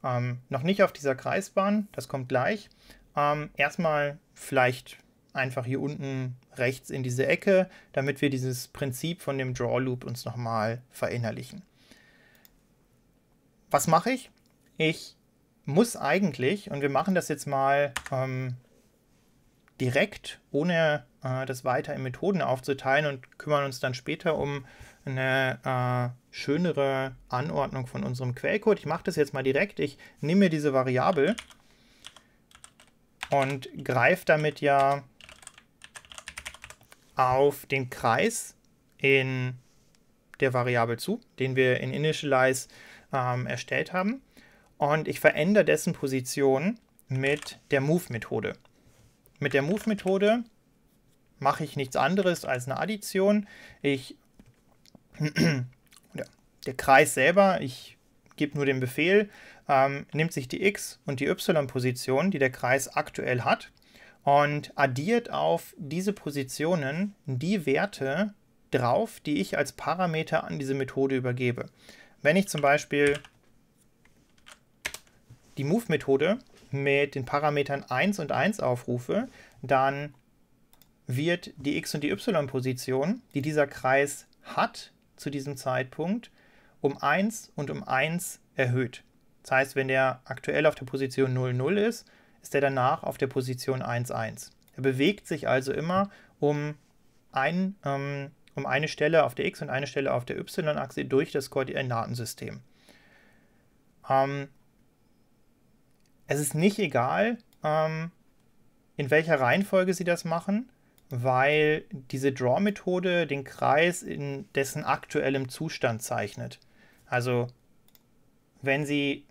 Ähm, noch nicht auf dieser Kreisbahn, das kommt gleich. Ähm, erstmal vielleicht einfach hier unten rechts in diese Ecke, damit wir dieses Prinzip von dem Draw Loop uns nochmal verinnerlichen. Was mache ich? Ich muss eigentlich, und wir machen das jetzt mal ähm, direkt, ohne äh, das weiter in Methoden aufzuteilen und kümmern uns dann später um eine äh, schönere Anordnung von unserem Quellcode. Ich mache das jetzt mal direkt. Ich nehme mir diese Variable und greife damit ja auf den Kreis in der Variable zu, den wir in Initialize ähm, erstellt haben und ich verändere dessen Position mit der Move-Methode. Mit der Move-Methode mache ich nichts anderes als eine Addition. Ich, [clears throat] der Kreis selber, ich gebe nur den Befehl, ähm, nimmt sich die x- und die y-Position, die der Kreis aktuell hat, und addiert auf diese Positionen die Werte drauf, die ich als Parameter an diese Methode übergebe. Wenn ich zum Beispiel die Move-Methode mit den Parametern 1 und 1 aufrufe, dann wird die X- und die Y-Position, die dieser Kreis hat zu diesem Zeitpunkt, um 1 und um 1 erhöht. Das heißt, wenn der aktuell auf der Position 0, 0 ist, ist er danach auf der Position 1, 1. Er bewegt sich also immer um, ein, ähm, um eine Stelle auf der X- und eine Stelle auf der Y-Achse durch das Koordinatensystem. Ähm, es ist nicht egal, ähm, in welcher Reihenfolge sie das machen, weil diese Draw-Methode den Kreis in dessen aktuellem Zustand zeichnet. Also, wenn sie,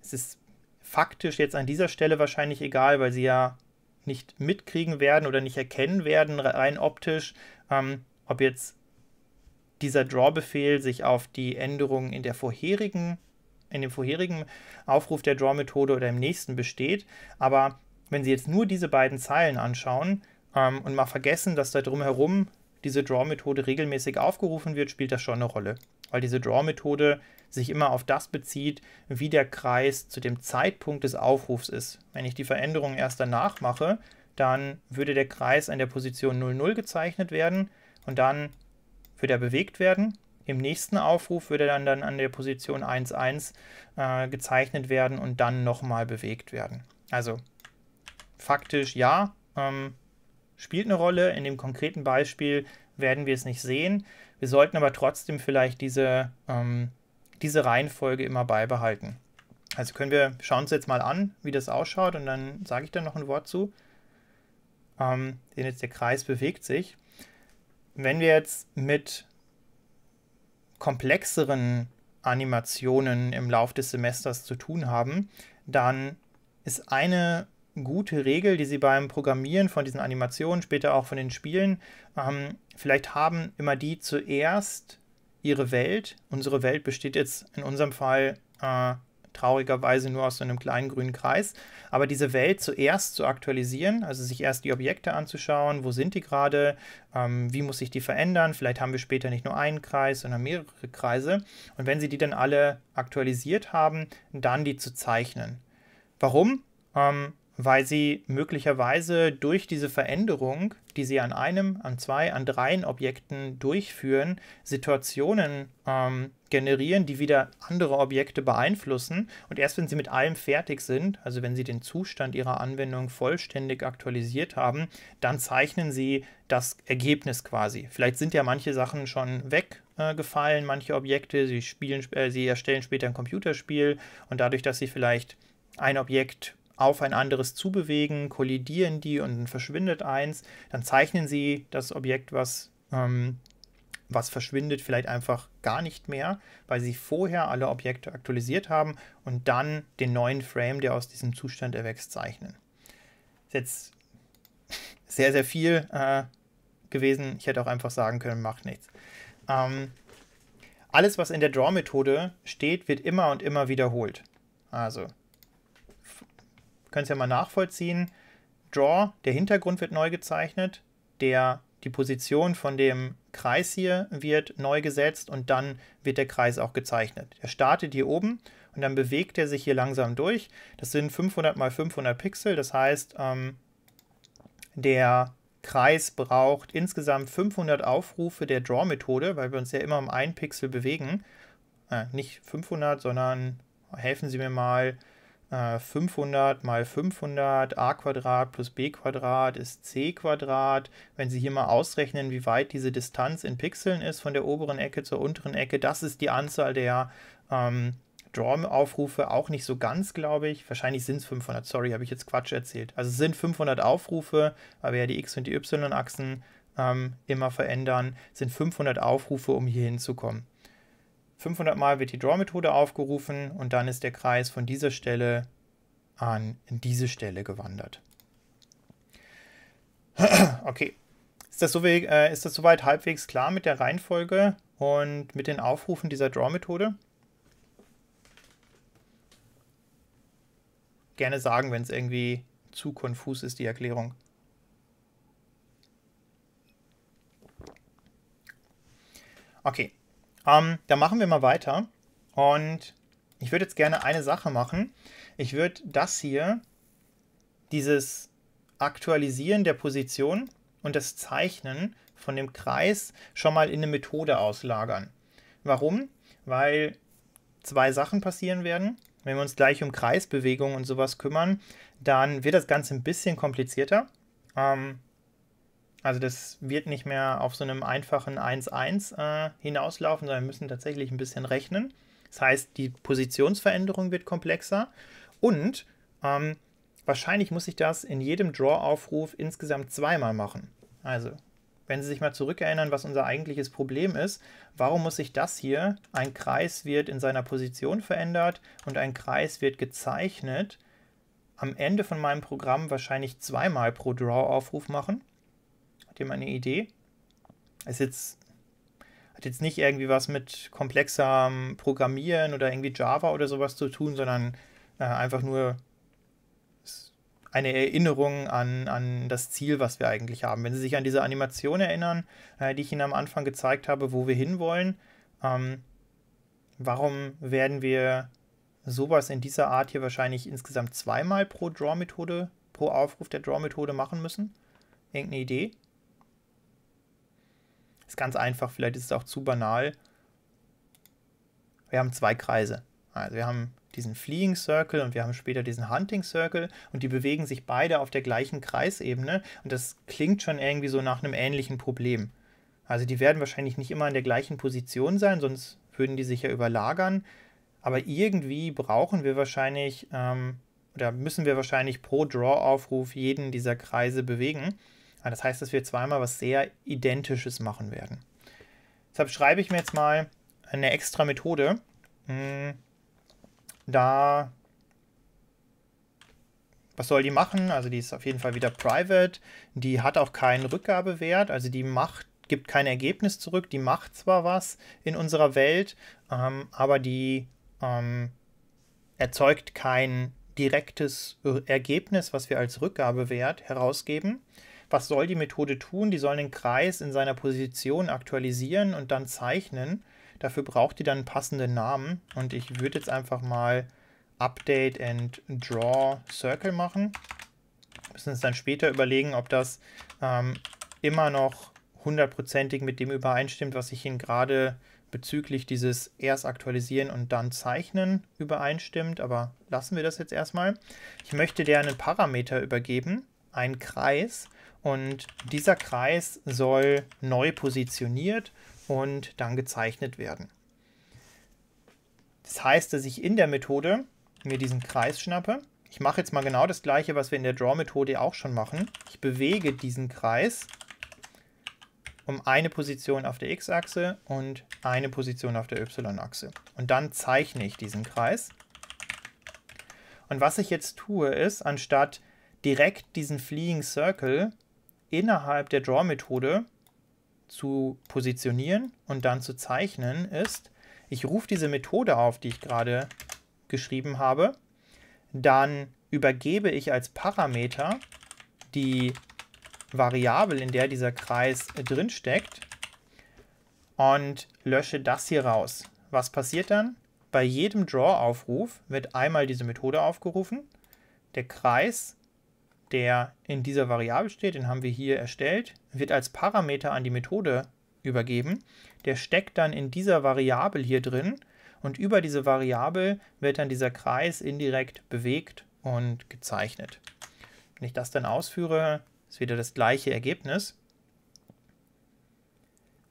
es ist faktisch jetzt an dieser Stelle wahrscheinlich egal, weil sie ja nicht mitkriegen werden oder nicht erkennen werden, rein optisch, ähm, ob jetzt dieser Draw-Befehl sich auf die Änderungen in der vorherigen in dem vorherigen Aufruf der Draw-Methode oder im nächsten besteht. Aber wenn Sie jetzt nur diese beiden Zeilen anschauen ähm, und mal vergessen, dass da drumherum diese Draw-Methode regelmäßig aufgerufen wird, spielt das schon eine Rolle. Weil diese Draw-Methode sich immer auf das bezieht, wie der Kreis zu dem Zeitpunkt des Aufrufs ist. Wenn ich die Veränderung erst danach mache, dann würde der Kreis an der Position 00 gezeichnet werden und dann würde er bewegt werden im nächsten Aufruf würde dann, dann an der Position 1.1 äh, gezeichnet werden und dann nochmal bewegt werden. Also faktisch ja, ähm, spielt eine Rolle. In dem konkreten Beispiel werden wir es nicht sehen. Wir sollten aber trotzdem vielleicht diese, ähm, diese Reihenfolge immer beibehalten. Also können wir, schauen uns jetzt mal an, wie das ausschaut und dann sage ich dann noch ein Wort zu. Ähm, sehen jetzt, der Kreis bewegt sich. Wenn wir jetzt mit komplexeren Animationen im Lauf des Semesters zu tun haben, dann ist eine gute Regel, die Sie beim Programmieren von diesen Animationen, später auch von den Spielen, ähm, vielleicht haben, immer die zuerst Ihre Welt. Unsere Welt besteht jetzt in unserem Fall äh, traurigerweise nur aus so einem kleinen grünen Kreis. Aber diese Welt zuerst zu aktualisieren, also sich erst die Objekte anzuschauen, wo sind die gerade, ähm, wie muss sich die verändern, vielleicht haben wir später nicht nur einen Kreis, sondern mehrere Kreise. Und wenn Sie die dann alle aktualisiert haben, dann die zu zeichnen. Warum? Ähm, weil sie möglicherweise durch diese Veränderung, die sie an einem, an zwei, an dreien Objekten durchführen, Situationen ähm, generieren, die wieder andere Objekte beeinflussen. Und erst wenn sie mit allem fertig sind, also wenn sie den Zustand ihrer Anwendung vollständig aktualisiert haben, dann zeichnen sie das Ergebnis quasi. Vielleicht sind ja manche Sachen schon weggefallen, äh, manche Objekte, sie, spielen, äh, sie erstellen später ein Computerspiel und dadurch, dass sie vielleicht ein Objekt auf ein anderes zubewegen, kollidieren die und dann verschwindet eins, dann zeichnen sie das Objekt, was ähm, was verschwindet vielleicht einfach gar nicht mehr, weil sie vorher alle Objekte aktualisiert haben und dann den neuen Frame, der aus diesem Zustand erwächst, zeichnen. Das Ist jetzt [laughs] sehr, sehr viel äh, gewesen. Ich hätte auch einfach sagen können, macht nichts. Ähm, alles, was in der Draw-Methode steht, wird immer und immer wiederholt. Also, könnt ihr ja mal nachvollziehen. Draw, der Hintergrund wird neu gezeichnet, der, die Position von dem Kreis hier wird neu gesetzt und dann wird der Kreis auch gezeichnet. Er startet hier oben und dann bewegt er sich hier langsam durch. Das sind 500 mal 500 Pixel, das heißt, ähm, der Kreis braucht insgesamt 500 Aufrufe der Draw-Methode, weil wir uns ja immer um einen Pixel bewegen. Äh, nicht 500, sondern helfen Sie mir mal 500 äh, mal 500 a Quadrat plus b Quadrat ist c Quadrat. Wenn Sie hier mal ausrechnen, wie weit diese Distanz in Pixeln ist von der oberen Ecke zur unteren Ecke, das ist die Anzahl der ähm, Draw-Aufrufe auch nicht so ganz, glaube ich. Wahrscheinlich sind es 500, sorry, habe ich jetzt Quatsch erzählt. Also es sind 500 Aufrufe, weil wir ja die X- und die Y-Achsen ähm, immer verändern, sind 500 Aufrufe, um hier hinzukommen. 500 Mal wird die Draw-Methode aufgerufen und dann ist der Kreis von dieser Stelle an diese Stelle gewandert. [clears throat] okay, ist das, so, äh, ist das soweit halbwegs klar mit der Reihenfolge und mit den Aufrufen dieser Draw-Methode? Gerne sagen, wenn es irgendwie zu konfus ist, die Erklärung. Okay, ähm, dann machen wir mal weiter. Und ich würde jetzt gerne eine Sache machen. Ich würde das hier, dieses Aktualisieren der Position und das Zeichnen von dem Kreis schon mal in eine Methode auslagern. Warum? Weil zwei Sachen passieren werden. Wenn wir uns gleich um Kreisbewegungen und sowas kümmern, dann wird das Ganze ein bisschen komplizierter. Ähm, also das wird nicht mehr auf so einem einfachen 1-1 äh, hinauslaufen, sondern wir müssen tatsächlich ein bisschen rechnen. Das heißt, die Positionsveränderung wird komplexer und ähm, wahrscheinlich muss ich das in jedem Draw-Aufruf insgesamt zweimal machen. Also, wenn Sie sich mal zurückerinnern, was unser eigentliches Problem ist, warum muss ich das hier, ein Kreis wird in seiner Position verändert und ein Kreis wird gezeichnet, am Ende von meinem Programm wahrscheinlich zweimal pro Draw-Aufruf machen? Habt ihr mal eine Idee? Es jetzt, hat jetzt nicht irgendwie was mit komplexem Programmieren oder irgendwie Java oder sowas zu tun, sondern äh, einfach nur eine Erinnerung an, an das Ziel, was wir eigentlich haben. Wenn Sie sich an diese Animation erinnern, äh, die ich Ihnen am Anfang gezeigt habe, wo wir hinwollen, ähm, warum werden wir sowas in dieser Art hier wahrscheinlich insgesamt zweimal pro Draw-Methode, pro Aufruf der Draw-Methode machen müssen? Irgendeine Idee? Ist ganz einfach, vielleicht ist es auch zu banal. Wir haben zwei Kreise. Also wir haben diesen Fleeing Circle und wir haben später diesen Hunting Circle und die bewegen sich beide auf der gleichen Kreisebene und das klingt schon irgendwie so nach einem ähnlichen Problem. Also die werden wahrscheinlich nicht immer in der gleichen Position sein, sonst würden die sich ja überlagern. Aber irgendwie brauchen wir wahrscheinlich ähm, oder müssen wir wahrscheinlich pro Draw-Aufruf jeden dieser Kreise bewegen. Das heißt, dass wir zweimal was sehr Identisches machen werden. Deshalb schreibe ich mir jetzt mal eine extra Methode. Hm, da, was soll die machen? Also die ist auf jeden Fall wieder private. Die hat auch keinen Rückgabewert. Also die macht, gibt kein Ergebnis zurück. Die macht zwar was in unserer Welt, ähm, aber die ähm, erzeugt kein direktes Ergebnis, was wir als Rückgabewert herausgeben was soll die Methode tun? Die soll den Kreis in seiner Position aktualisieren und dann zeichnen. Dafür braucht die dann einen passenden Namen. Und ich würde jetzt einfach mal Update and Draw Circle machen. Müssen uns dann später überlegen, ob das ähm, immer noch hundertprozentig mit dem übereinstimmt, was ich Ihnen gerade bezüglich dieses erst aktualisieren und dann zeichnen übereinstimmt. Aber lassen wir das jetzt erstmal. Ich möchte der einen Parameter übergeben, einen Kreis. Und dieser Kreis soll neu positioniert und dann gezeichnet werden. Das heißt, dass ich in der Methode mir diesen Kreis schnappe. Ich mache jetzt mal genau das gleiche, was wir in der Draw-Methode auch schon machen. Ich bewege diesen Kreis um eine Position auf der x-Achse und eine Position auf der y-Achse. Und dann zeichne ich diesen Kreis. Und was ich jetzt tue, ist, anstatt direkt diesen Fleeing Circle innerhalb der Draw-Methode zu positionieren und dann zu zeichnen, ist, ich rufe diese Methode auf, die ich gerade geschrieben habe, dann übergebe ich als Parameter die Variable, in der dieser Kreis drin steckt und lösche das hier raus. Was passiert dann? Bei jedem Draw-Aufruf wird einmal diese Methode aufgerufen. Der Kreis der in dieser Variable steht, den haben wir hier erstellt, wird als Parameter an die Methode übergeben. Der steckt dann in dieser Variable hier drin und über diese Variable wird dann dieser Kreis indirekt bewegt und gezeichnet. Wenn ich das dann ausführe, ist wieder das gleiche Ergebnis,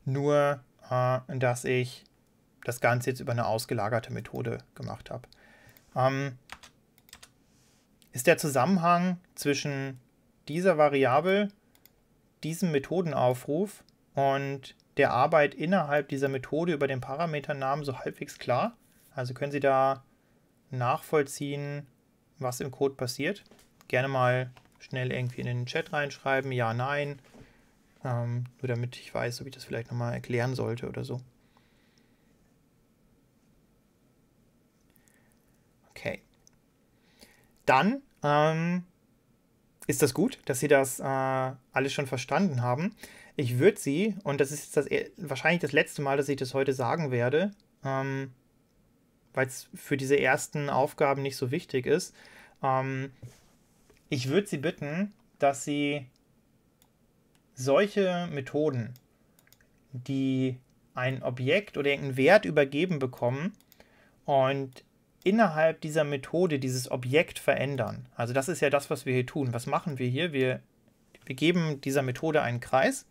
nur äh, dass ich das Ganze jetzt über eine ausgelagerte Methode gemacht habe. Ähm, ist der Zusammenhang zwischen dieser Variable, diesem Methodenaufruf und der Arbeit innerhalb dieser Methode über den Parameternamen so halbwegs klar? Also können Sie da nachvollziehen, was im Code passiert? Gerne mal schnell irgendwie in den Chat reinschreiben, ja, nein, ähm, nur damit ich weiß, ob ich das vielleicht nochmal erklären sollte oder so. dann ähm, ist das gut, dass Sie das äh, alles schon verstanden haben. Ich würde Sie, und das ist das, e, wahrscheinlich das letzte Mal, dass ich das heute sagen werde, ähm, weil es für diese ersten Aufgaben nicht so wichtig ist, ähm, ich würde Sie bitten, dass Sie solche Methoden, die ein Objekt oder irgendeinen Wert übergeben bekommen und innerhalb dieser Methode dieses Objekt verändern. Also das ist ja das, was wir hier tun. Was machen wir hier? Wir, wir geben dieser Methode einen Kreis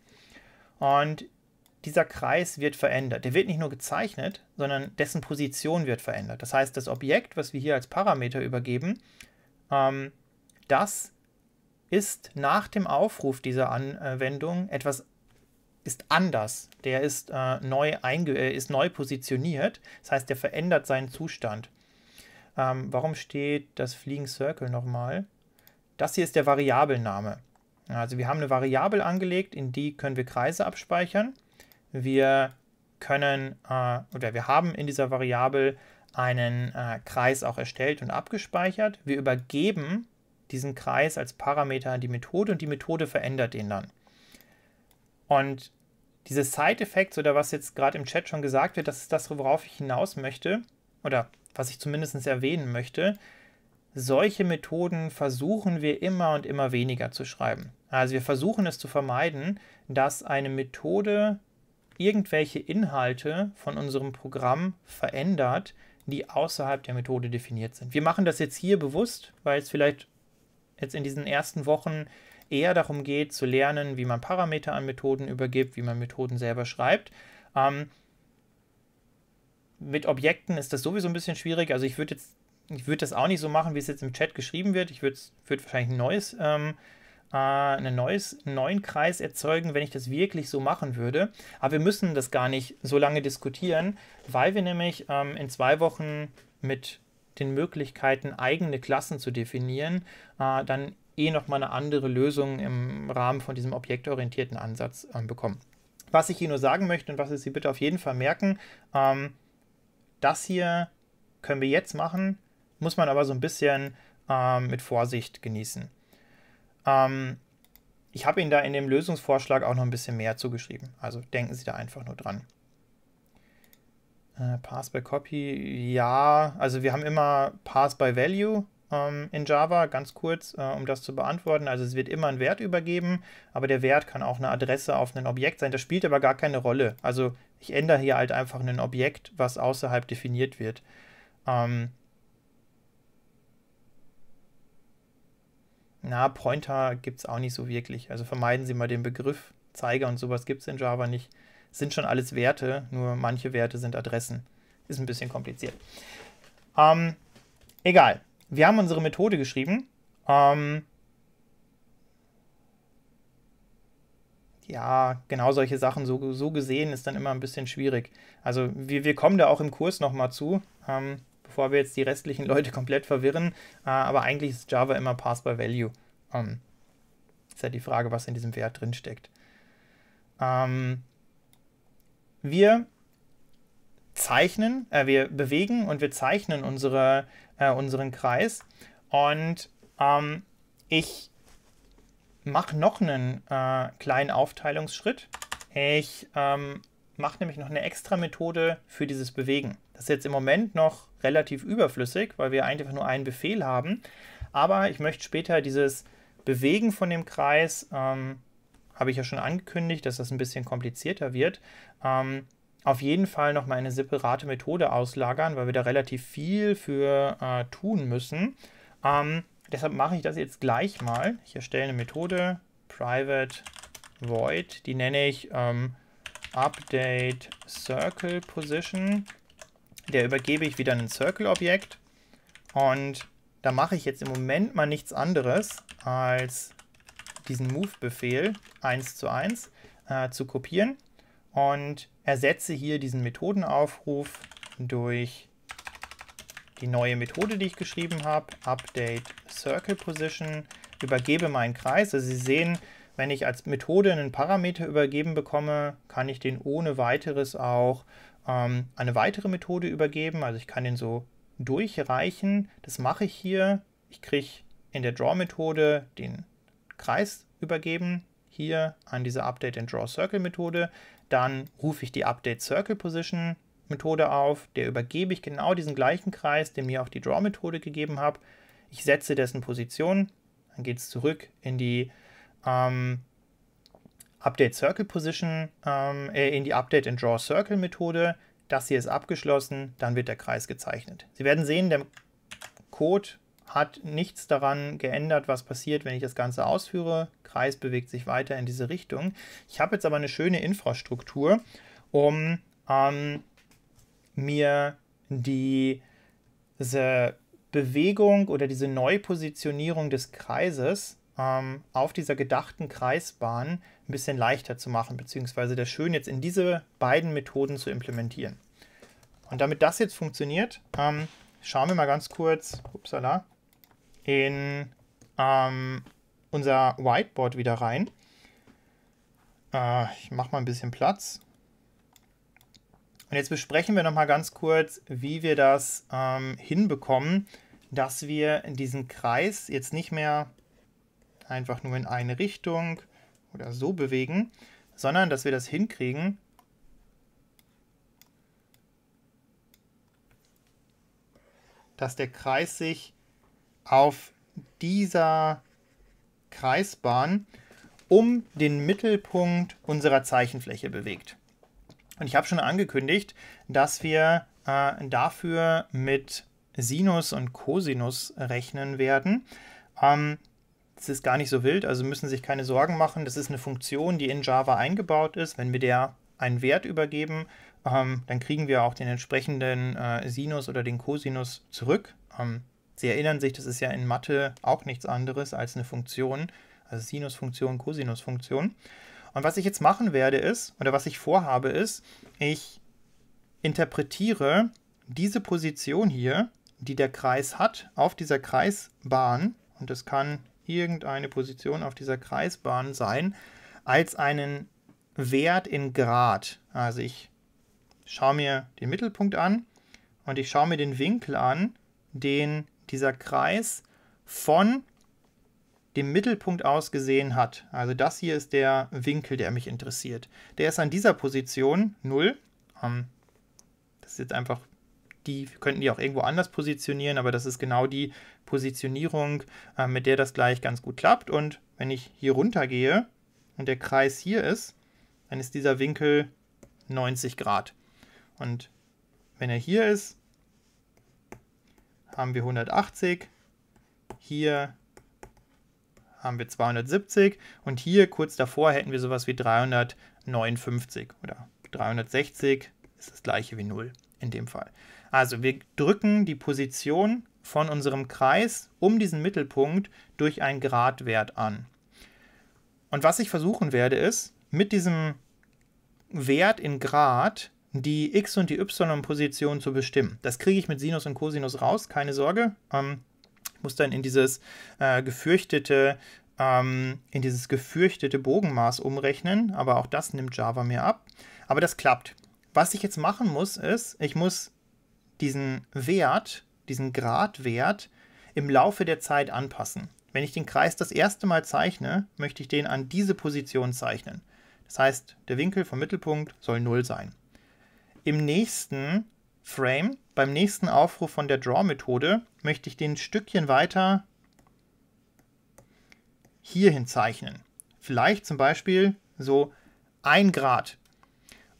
und dieser Kreis wird verändert. Der wird nicht nur gezeichnet, sondern dessen Position wird verändert. Das heißt, das Objekt, was wir hier als Parameter übergeben, ähm, das ist nach dem Aufruf dieser Anwendung etwas ist anders. Der ist, äh, neu, einge äh, ist neu positioniert. Das heißt, der verändert seinen Zustand. Ähm, warum steht das Fliegen Circle nochmal? Das hier ist der Variabelname. Also wir haben eine Variabel angelegt, in die können wir Kreise abspeichern. Wir können äh, oder wir haben in dieser Variabel einen äh, Kreis auch erstellt und abgespeichert. Wir übergeben diesen Kreis als Parameter an die Methode und die Methode verändert ihn dann. Und diese Side Effects oder was jetzt gerade im Chat schon gesagt wird, das ist das, worauf ich hinaus möchte oder was ich zumindest erwähnen möchte, solche Methoden versuchen wir immer und immer weniger zu schreiben. Also wir versuchen es zu vermeiden, dass eine Methode irgendwelche Inhalte von unserem Programm verändert, die außerhalb der Methode definiert sind. Wir machen das jetzt hier bewusst, weil es vielleicht jetzt in diesen ersten Wochen eher darum geht, zu lernen, wie man Parameter an Methoden übergibt, wie man Methoden selber schreibt. Ähm, mit Objekten ist das sowieso ein bisschen schwierig. Also ich würde jetzt, ich würde das auch nicht so machen, wie es jetzt im Chat geschrieben wird. Ich würde würd wahrscheinlich ein neues, ähm, äh, einen neues, neuen Kreis erzeugen, wenn ich das wirklich so machen würde. Aber wir müssen das gar nicht so lange diskutieren, weil wir nämlich ähm, in zwei Wochen mit den Möglichkeiten, eigene Klassen zu definieren, äh, dann eh nochmal eine andere Lösung im Rahmen von diesem objektorientierten Ansatz äh, bekommen. Was ich hier nur sagen möchte und was Sie bitte auf jeden Fall merken, ähm, das hier können wir jetzt machen, muss man aber so ein bisschen ähm, mit Vorsicht genießen. Ähm, ich habe Ihnen da in dem Lösungsvorschlag auch noch ein bisschen mehr zugeschrieben. Also denken Sie da einfach nur dran. Äh, Pass by Copy, ja, also wir haben immer Pass by Value ähm, in Java, ganz kurz, äh, um das zu beantworten. Also es wird immer ein Wert übergeben, aber der Wert kann auch eine Adresse auf ein Objekt sein. Das spielt aber gar keine Rolle. Also ich ändere hier halt einfach ein Objekt, was außerhalb definiert wird. Ähm na, Pointer gibt es auch nicht so wirklich. Also vermeiden Sie mal den Begriff. Zeiger und sowas gibt es in Java nicht. Sind schon alles Werte, nur manche Werte sind Adressen. Ist ein bisschen kompliziert. Ähm, egal. Wir haben unsere Methode geschrieben. Ähm, ja, genau solche Sachen so, so gesehen ist dann immer ein bisschen schwierig. Also wir, wir kommen da auch im Kurs nochmal zu, ähm, bevor wir jetzt die restlichen Leute komplett verwirren. Äh, aber eigentlich ist Java immer Pass by Value. Ähm, ist ja die Frage, was in diesem Wert drinsteckt. Ähm, wir zeichnen, äh, wir bewegen und wir zeichnen unsere, äh, unseren Kreis. Und ähm, ich mache noch einen äh, kleinen Aufteilungsschritt. Ich ähm, mache nämlich noch eine extra Methode für dieses Bewegen. Das ist jetzt im Moment noch relativ überflüssig, weil wir einfach nur einen Befehl haben. Aber ich möchte später dieses Bewegen von dem Kreis, ähm, habe ich ja schon angekündigt, dass das ein bisschen komplizierter wird, ähm, auf jeden Fall nochmal eine separate Methode auslagern, weil wir da relativ viel für äh, tun müssen. Ähm, Deshalb mache ich das jetzt gleich mal. Ich erstelle eine Methode, private void, die nenne ich ähm, update circle position. Der übergebe ich wieder ein Circle-Objekt und da mache ich jetzt im Moment mal nichts anderes als diesen Move-Befehl 1 zu 1 äh, zu kopieren und ersetze hier diesen Methodenaufruf durch die neue Methode, die ich geschrieben habe, update circle position, übergebe meinen Kreis. Also Sie sehen, wenn ich als Methode einen Parameter übergeben bekomme, kann ich den ohne weiteres auch ähm, eine weitere Methode übergeben. Also ich kann den so durchreichen. Das mache ich hier. Ich kriege in der Draw-Methode den Kreis übergeben, hier an diese Update and Draw Circle Methode. Dann rufe ich die Update Circle Position Methode auf, der übergebe ich genau diesen gleichen Kreis, den mir auch die Draw-Methode gegeben habe. Ich setze dessen Position, dann geht es zurück in die ähm, Update Circle Position, ähm, äh, in die Update and Draw Circle Methode. Das hier ist abgeschlossen, dann wird der Kreis gezeichnet. Sie werden sehen, der Code hat nichts daran geändert, was passiert, wenn ich das Ganze ausführe. Kreis bewegt sich weiter in diese Richtung. Ich habe jetzt aber eine schöne Infrastruktur, um ähm, mir die, diese Bewegung oder diese Neupositionierung des Kreises ähm, auf dieser gedachten Kreisbahn ein bisschen leichter zu machen, beziehungsweise das schön jetzt in diese beiden Methoden zu implementieren. Und damit das jetzt funktioniert, ähm, schauen wir mal ganz kurz upsala, in ähm, unser Whiteboard wieder rein. Äh, ich mache mal ein bisschen Platz und jetzt besprechen wir nochmal ganz kurz, wie wir das ähm, hinbekommen, dass wir diesen Kreis jetzt nicht mehr einfach nur in eine Richtung oder so bewegen, sondern dass wir das hinkriegen, dass der Kreis sich auf dieser Kreisbahn um den Mittelpunkt unserer Zeichenfläche bewegt. Und ich habe schon angekündigt, dass wir äh, dafür mit Sinus und Cosinus rechnen werden. Ähm, das ist gar nicht so wild, also müssen Sie sich keine Sorgen machen. Das ist eine Funktion, die in Java eingebaut ist. Wenn wir der einen Wert übergeben, ähm, dann kriegen wir auch den entsprechenden äh, Sinus oder den Cosinus zurück. Ähm, Sie erinnern sich, das ist ja in Mathe auch nichts anderes als eine Funktion, also Sinusfunktion, Cosinusfunktion. Und was ich jetzt machen werde ist, oder was ich vorhabe ist, ich interpretiere diese Position hier, die der Kreis hat, auf dieser Kreisbahn, und das kann irgendeine Position auf dieser Kreisbahn sein, als einen Wert in Grad. Also ich schaue mir den Mittelpunkt an und ich schaue mir den Winkel an, den dieser Kreis von dem Mittelpunkt aus gesehen hat. Also das hier ist der Winkel, der mich interessiert. Der ist an dieser Position 0. Ähm, das ist jetzt einfach die, könnten die auch irgendwo anders positionieren, aber das ist genau die Positionierung, äh, mit der das gleich ganz gut klappt. Und wenn ich hier runter gehe und der Kreis hier ist, dann ist dieser Winkel 90 Grad. Und wenn er hier ist, haben wir 180, hier haben wir 270 und hier kurz davor hätten wir sowas wie 359 oder 360 ist das gleiche wie 0 in dem Fall. Also wir drücken die Position von unserem Kreis um diesen Mittelpunkt durch einen Gradwert an. Und was ich versuchen werde ist, mit diesem Wert in Grad die x- und die y-Position zu bestimmen. Das kriege ich mit Sinus und Cosinus raus, keine Sorge. Ähm, muss dann in dieses äh, gefürchtete ähm, in dieses gefürchtete Bogenmaß umrechnen, aber auch das nimmt Java mir ab. Aber das klappt. Was ich jetzt machen muss, ist, ich muss diesen Wert, diesen Gradwert im Laufe der Zeit anpassen. Wenn ich den Kreis das erste Mal zeichne, möchte ich den an diese Position zeichnen. Das heißt, der Winkel vom Mittelpunkt soll 0 sein. Im nächsten Frame beim nächsten Aufruf von der Draw-Methode möchte ich den Stückchen weiter hierhin zeichnen. Vielleicht zum Beispiel so 1 Grad.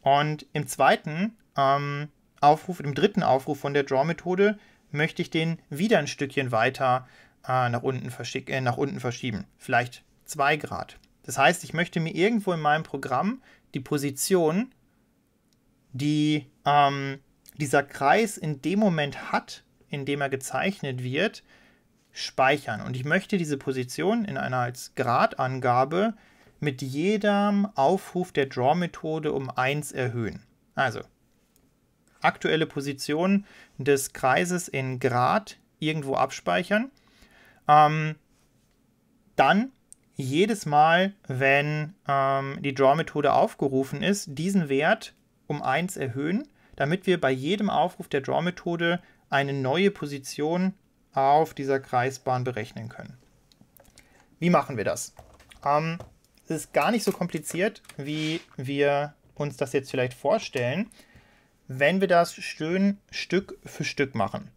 Und im zweiten ähm, Aufruf, im dritten Aufruf von der Draw-Methode möchte ich den wieder ein Stückchen weiter äh, nach, unten äh, nach unten verschieben. Vielleicht 2 Grad. Das heißt, ich möchte mir irgendwo in meinem Programm die Position, die ähm, dieser Kreis in dem Moment hat, in dem er gezeichnet wird, speichern. Und ich möchte diese Position in einer als Gradangabe mit jedem Aufruf der Draw-Methode um 1 erhöhen. Also aktuelle Position des Kreises in Grad irgendwo abspeichern. Ähm, dann jedes Mal, wenn ähm, die Draw-Methode aufgerufen ist, diesen Wert um 1 erhöhen damit wir bei jedem Aufruf der Draw-Methode eine neue Position auf dieser Kreisbahn berechnen können. Wie machen wir das? Ähm, es ist gar nicht so kompliziert, wie wir uns das jetzt vielleicht vorstellen, wenn wir das schön Stück für Stück machen.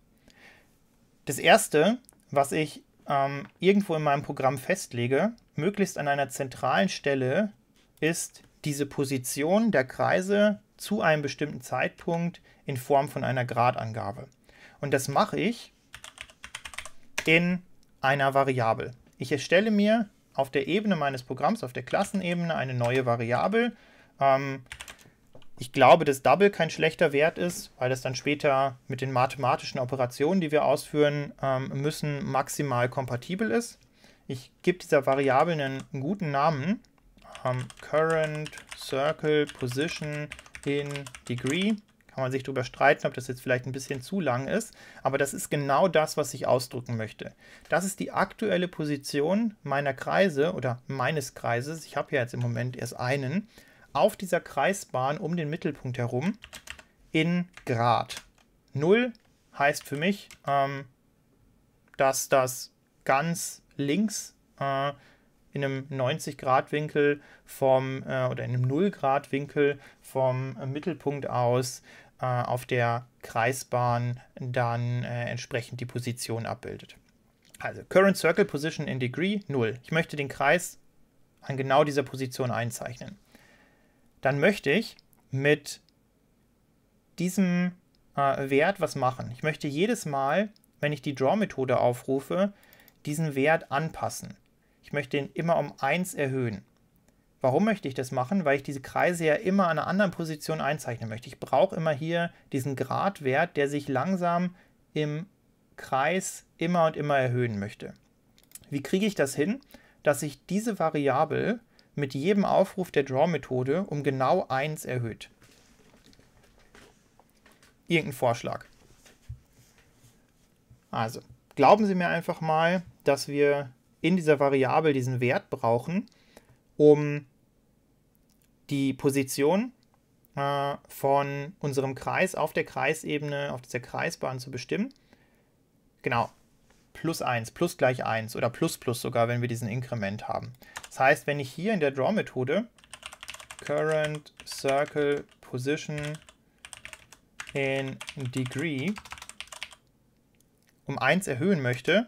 Das erste, was ich ähm, irgendwo in meinem Programm festlege, möglichst an einer zentralen Stelle, ist diese Position der Kreise zu einem bestimmten Zeitpunkt in Form von einer Gradangabe. Und das mache ich in einer Variable. Ich erstelle mir auf der Ebene meines Programms, auf der Klassenebene, eine neue Variable. Ähm, ich glaube, dass Double kein schlechter Wert ist, weil das dann später mit den mathematischen Operationen, die wir ausführen ähm, müssen, maximal kompatibel ist. Ich gebe dieser Variable einen guten Namen. Ähm, current Circle Position den Degree. Kann man sich darüber streiten, ob das jetzt vielleicht ein bisschen zu lang ist, aber das ist genau das, was ich ausdrücken möchte. Das ist die aktuelle Position meiner Kreise oder meines Kreises. Ich habe ja jetzt im Moment erst einen auf dieser Kreisbahn um den Mittelpunkt herum in Grad. 0 heißt für mich, ähm, dass das ganz links äh, in einem 90-Grad-Winkel vom äh, oder in einem 0-Grad-Winkel vom äh, Mittelpunkt aus äh, auf der Kreisbahn dann äh, entsprechend die Position abbildet. Also Current Circle Position in Degree 0. Ich möchte den Kreis an genau dieser Position einzeichnen. Dann möchte ich mit diesem äh, Wert was machen. Ich möchte jedes Mal, wenn ich die Draw-Methode aufrufe, diesen Wert anpassen. Ich möchte ihn immer um 1 erhöhen. Warum möchte ich das machen? Weil ich diese Kreise ja immer an einer anderen Position einzeichnen möchte. Ich brauche immer hier diesen Gradwert, der sich langsam im Kreis immer und immer erhöhen möchte. Wie kriege ich das hin, dass sich diese Variable mit jedem Aufruf der Draw-Methode um genau 1 erhöht? Irgendein Vorschlag. Also, glauben Sie mir einfach mal, dass wir in dieser Variable diesen Wert brauchen, um die Position äh, von unserem Kreis auf der Kreisebene, auf dieser Kreisbahn zu bestimmen. Genau, plus 1, plus gleich 1 oder plus plus sogar, wenn wir diesen Inkrement haben. Das heißt, wenn ich hier in der Draw-Methode current circle position in degree um 1 erhöhen möchte,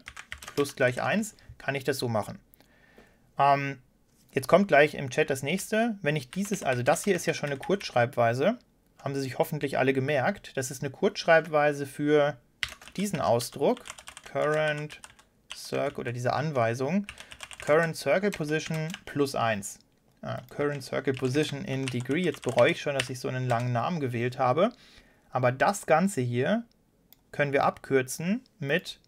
plus gleich 1, kann ich das so machen. Ähm, jetzt kommt gleich im Chat das nächste. Wenn ich dieses, also das hier ist ja schon eine Kurzschreibweise, haben sie sich hoffentlich alle gemerkt. Das ist eine Kurzschreibweise für diesen Ausdruck, current circle oder diese Anweisung, current circle position plus 1. Ah, current circle position in degree. Jetzt bereue ich schon, dass ich so einen langen Namen gewählt habe. Aber das Ganze hier können wir abkürzen mit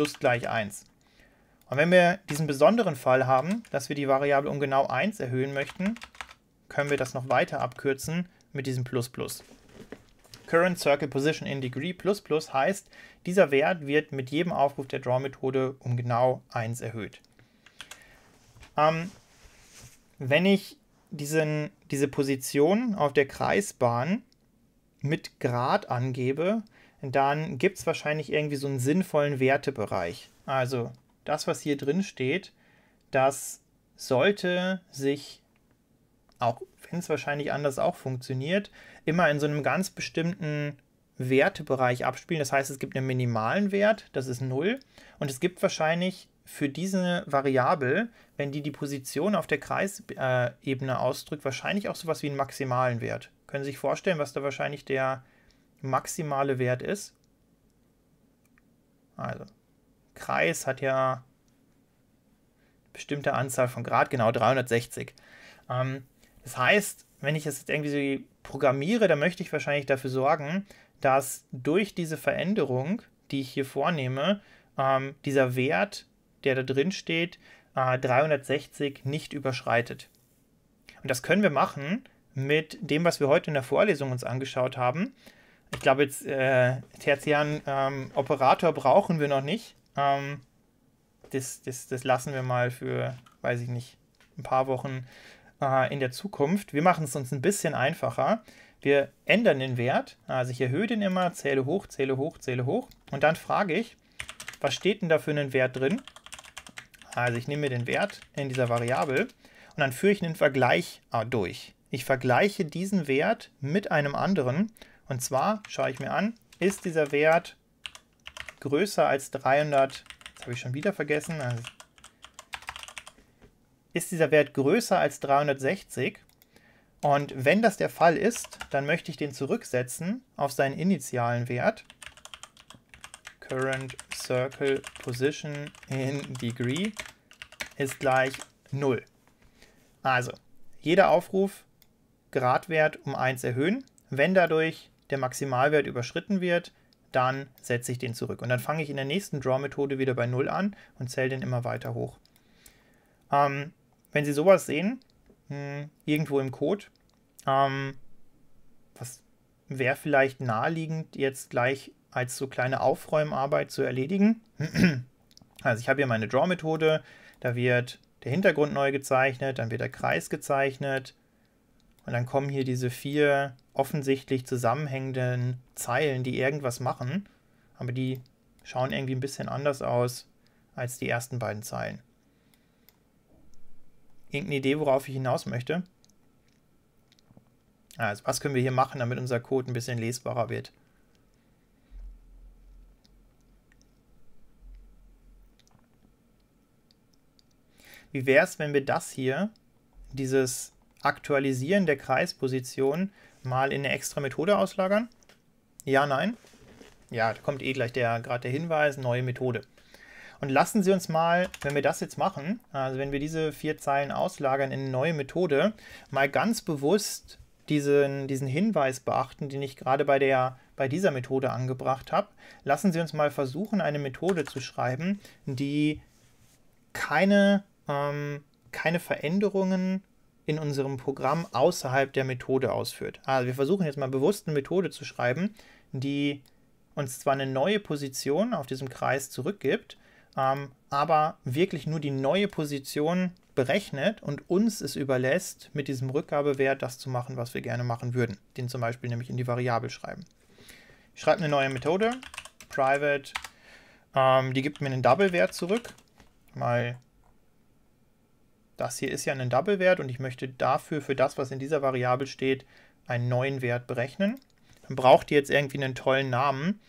plus gleich 1. Und wenn wir diesen besonderen Fall haben, dass wir die Variable um genau 1 erhöhen möchten, können wir das noch weiter abkürzen mit diesem Plus Plus. Current Circle Position in Degree Plus Plus heißt, dieser Wert wird mit jedem Aufruf der Draw-Methode um genau 1 erhöht. Ähm, wenn ich diesen, diese Position auf der Kreisbahn mit Grad angebe, dann gibt es wahrscheinlich irgendwie so einen sinnvollen Wertebereich. Also das, was hier drin steht, das sollte sich, auch wenn es wahrscheinlich anders auch funktioniert, immer in so einem ganz bestimmten Wertebereich abspielen. Das heißt, es gibt einen minimalen Wert, das ist 0. Und es gibt wahrscheinlich für diese Variable, wenn die die Position auf der Kreisebene ausdrückt, wahrscheinlich auch sowas wie einen maximalen Wert. Können Sie sich vorstellen, was da wahrscheinlich der maximale Wert ist. Also, Kreis hat ja eine bestimmte Anzahl von Grad, genau 360. Ähm, das heißt, wenn ich es jetzt irgendwie so programmiere, dann möchte ich wahrscheinlich dafür sorgen, dass durch diese Veränderung, die ich hier vornehme, ähm, dieser Wert, der da drin steht, äh, 360 nicht überschreitet. Und das können wir machen mit dem, was wir heute in der Vorlesung uns angeschaut haben. Ich glaube, jetzt äh, tertiären ähm, Operator brauchen wir noch nicht. Ähm, das, das, das lassen wir mal für, weiß ich nicht, ein paar Wochen äh, in der Zukunft. Wir machen es uns ein bisschen einfacher. Wir ändern den Wert. Also ich erhöhe den immer, zähle hoch, zähle hoch, zähle hoch. Und dann frage ich, was steht denn da für einen Wert drin? Also ich nehme mir den Wert in dieser Variable und dann führe ich einen Vergleich äh, durch. Ich vergleiche diesen Wert mit einem anderen und zwar schaue ich mir an, ist dieser Wert größer als 300, das habe ich schon wieder vergessen, also ist dieser Wert größer als 360. Und wenn das der Fall ist, dann möchte ich den zurücksetzen auf seinen initialen Wert. Current Circle Position in Degree ist gleich 0. Also, jeder Aufruf Gradwert um 1 erhöhen. Wenn dadurch der Maximalwert überschritten wird, dann setze ich den zurück. Und dann fange ich in der nächsten Draw-Methode wieder bei 0 an und zähle den immer weiter hoch. Ähm, wenn Sie sowas sehen, mh, hm, irgendwo im Code, ähm, was wäre vielleicht naheliegend, jetzt gleich als so kleine Aufräumarbeit zu erledigen. [clears throat] Also ich habe hier meine Draw-Methode, da wird der Hintergrund neu gezeichnet, dann wird der Kreis gezeichnet und dann kommen hier diese vier offensichtlich zusammenhängenden Zeilen, die irgendwas machen, aber die schauen irgendwie ein bisschen anders aus als die ersten beiden Zeilen. Irgendeine Idee, worauf ich hinaus möchte? Also, was können wir hier machen, damit unser Code ein bisschen lesbarer wird? Wie wäre es, wenn wir das hier, dieses Aktualisieren der Kreisposition, mal in eine extra Methode auslagern? Ja, nein? Ja, da kommt eh gleich der gerade der Hinweis, neue Methode. Und lassen Sie uns mal, wenn wir das jetzt machen, also wenn wir diese vier Zeilen auslagern in eine neue Methode, mal ganz bewusst diesen, diesen Hinweis beachten, den ich gerade bei, der, bei dieser Methode angebracht habe. Lassen Sie uns mal versuchen, eine Methode zu schreiben, die keine, ähm, keine Veränderungen in unserem Programm außerhalb der Methode ausführt. Also wir versuchen jetzt mal bewusst eine Methode zu schreiben, die uns zwar eine neue Position auf diesem Kreis zurückgibt, ähm, aber wirklich nur die neue Position berechnet und uns es überlässt, mit diesem Rückgabewert das zu machen, was wir gerne machen würden. Den zum Beispiel nämlich in die Variable schreiben. Ich schreibe eine neue Methode, private, ähm, die gibt mir einen Double-Wert zurück, mal das hier ist ja ein Double-Wert und ich möchte dafür, für das, was in dieser Variable steht, einen neuen Wert berechnen. Dann braucht ihr jetzt irgendwie einen tollen Namen.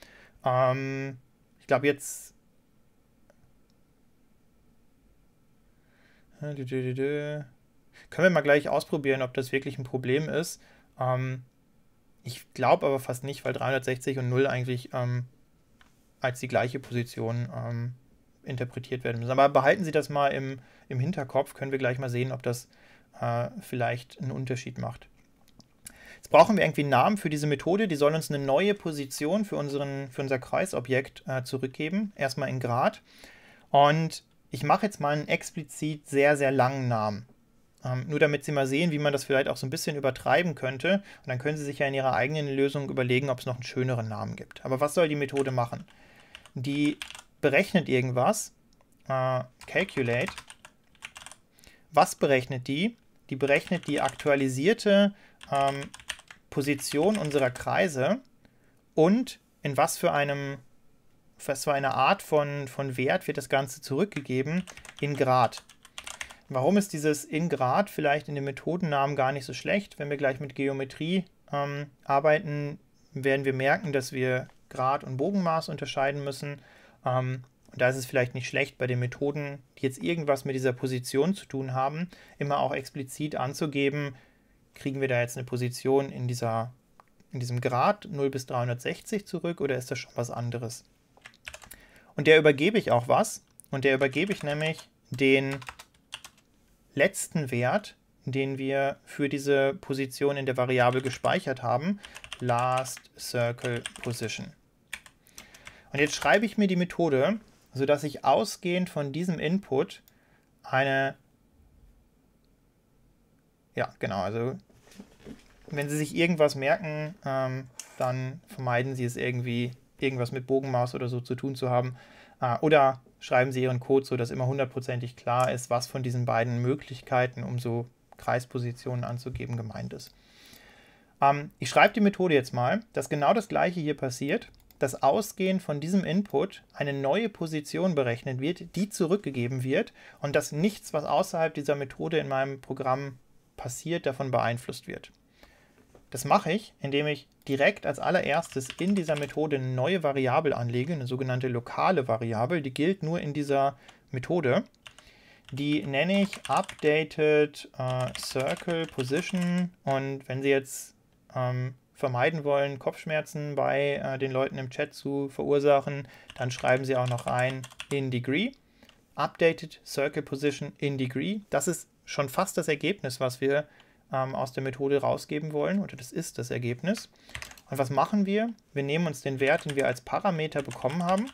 Ähm, ich glaube jetzt... Können wir mal gleich ausprobieren, ob das wirklich ein Problem ist. Ähm, ich glaube aber fast nicht, weil 360 und 0 eigentlich ähm, als die gleiche Position ähm, interpretiert werden müssen. Aber behalten Sie das mal im, im Hinterkopf. Können wir gleich mal sehen, ob das äh, vielleicht einen Unterschied macht. Jetzt brauchen wir irgendwie einen Namen für diese Methode. Die soll uns eine neue Position für, unseren, für unser Kreisobjekt äh, zurückgeben. Erstmal in Grad. Und ich mache jetzt mal einen explizit sehr, sehr langen Namen. Ähm, nur damit Sie mal sehen, wie man das vielleicht auch so ein bisschen übertreiben könnte. Und dann können Sie sich ja in Ihrer eigenen Lösung überlegen, ob es noch einen schöneren Namen gibt. Aber was soll die Methode machen? Die berechnet irgendwas, äh, calculate, was berechnet die? Die berechnet die aktualisierte ähm, Position unserer Kreise und in was für einem was für eine Art von, von Wert wird das Ganze zurückgegeben in Grad. Warum ist dieses in Grad vielleicht in den Methodennamen gar nicht so schlecht? Wenn wir gleich mit Geometrie ähm, arbeiten, werden wir merken, dass wir Grad und Bogenmaß unterscheiden müssen. Ähm, und da ist es vielleicht nicht schlecht, bei den Methoden, die jetzt irgendwas mit dieser Position zu tun haben, immer auch explizit anzugeben, kriegen wir da jetzt eine Position in, dieser, in diesem Grad 0 bis 360 zurück oder ist das schon was anderes? Und der übergebe ich auch was und der übergebe ich nämlich den letzten Wert, den wir für diese Position in der Variable gespeichert haben, last circle position. Und jetzt schreibe ich mir die Methode, sodass ich ausgehend von diesem Input eine, ja genau, also wenn Sie sich irgendwas merken, ähm, dann vermeiden Sie es irgendwie, irgendwas mit Bogenmaus oder so zu tun zu haben. Äh, oder schreiben Sie Ihren Code so, dass immer hundertprozentig klar ist, was von diesen beiden Möglichkeiten, um so Kreispositionen anzugeben, gemeint ist. Ähm, ich schreibe die Methode jetzt mal, dass genau das gleiche hier passiert dass ausgehend von diesem Input eine neue Position berechnet wird, die zurückgegeben wird und dass nichts, was außerhalb dieser Methode in meinem Programm passiert, davon beeinflusst wird. Das mache ich, indem ich direkt als allererstes in dieser Methode eine neue Variable anlege, eine sogenannte lokale Variable, die gilt nur in dieser Methode. Die nenne ich updated äh, circle position und wenn sie jetzt ähm, vermeiden wollen, Kopfschmerzen bei äh, den Leuten im Chat zu verursachen, dann schreiben Sie auch noch rein in Degree. Updated Circle Position in Degree. Das ist schon fast das Ergebnis, was wir ähm, aus der Methode rausgeben wollen, oder das ist das Ergebnis. Und was machen wir? Wir nehmen uns den Wert, den wir als Parameter bekommen haben,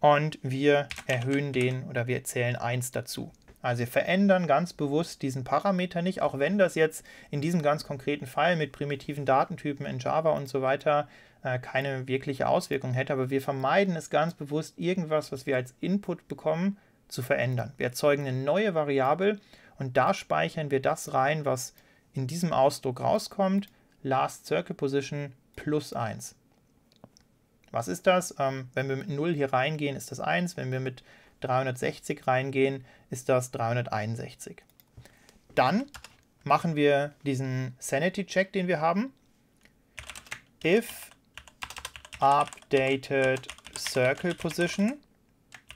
und wir erhöhen den oder wir zählen 1 dazu. Also wir verändern ganz bewusst diesen Parameter nicht, auch wenn das jetzt in diesem ganz konkreten Fall mit primitiven Datentypen in Java und so weiter äh, keine wirkliche Auswirkung hätte, aber wir vermeiden es ganz bewusst, irgendwas, was wir als Input bekommen, zu verändern. Wir erzeugen eine neue Variable und da speichern wir das rein, was in diesem Ausdruck rauskommt, last circle position plus 1. Was ist das? Ähm, wenn wir mit 0 hier reingehen, ist das 1. Wenn wir mit 360 reingehen, ist das 361. Dann machen wir diesen Sanity-Check, den wir haben. If updated circle position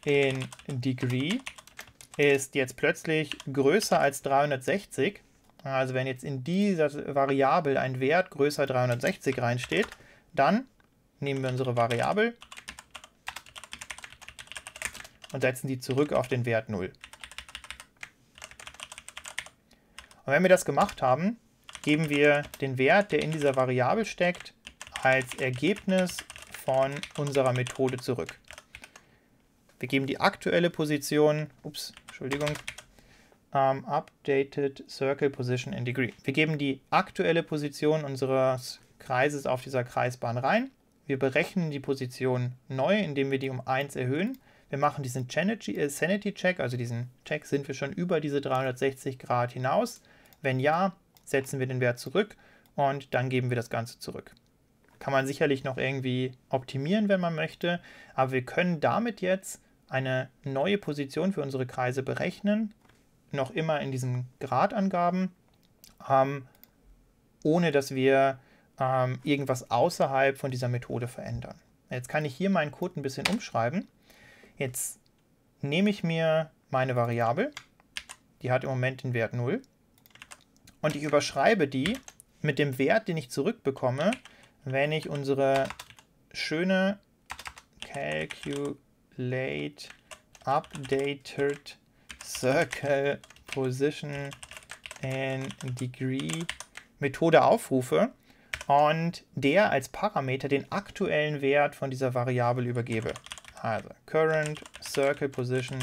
in degree ist jetzt plötzlich größer als 360. Also wenn jetzt in dieser Variable ein Wert größer 360 reinsteht, dann nehmen wir unsere Variable, und setzen die zurück auf den Wert 0. Und wenn wir das gemacht haben, geben wir den Wert, der in dieser Variable steckt, als Ergebnis von unserer Methode zurück. Wir geben die aktuelle Position, ups, Entschuldigung, um, ähm, updated circle position in degree. Wir geben die aktuelle Position unseres Kreises auf dieser Kreisbahn rein. Wir berechnen die Position neu, indem wir die um 1 erhöhen wir machen diesen Sanity-Check, äh, also diesen Check, sind wir schon über diese 360 Grad hinaus? Wenn ja, setzen wir den Wert zurück und dann geben wir das Ganze zurück. Kann man sicherlich noch irgendwie optimieren, wenn man möchte, aber wir können damit jetzt eine neue Position für unsere Kreise berechnen, noch immer in diesen Gradangaben, ähm, ohne dass wir ähm, irgendwas außerhalb von dieser Methode verändern. Jetzt kann ich hier meinen Code ein bisschen umschreiben Jetzt nehme ich mir meine Variable, die hat im Moment den Wert 0, und ich überschreibe die mit dem Wert, den ich zurückbekomme, wenn ich unsere schöne calculate updated circle position and degree Methode aufrufe und der als Parameter den aktuellen Wert von dieser Variable übergebe. Also current circle position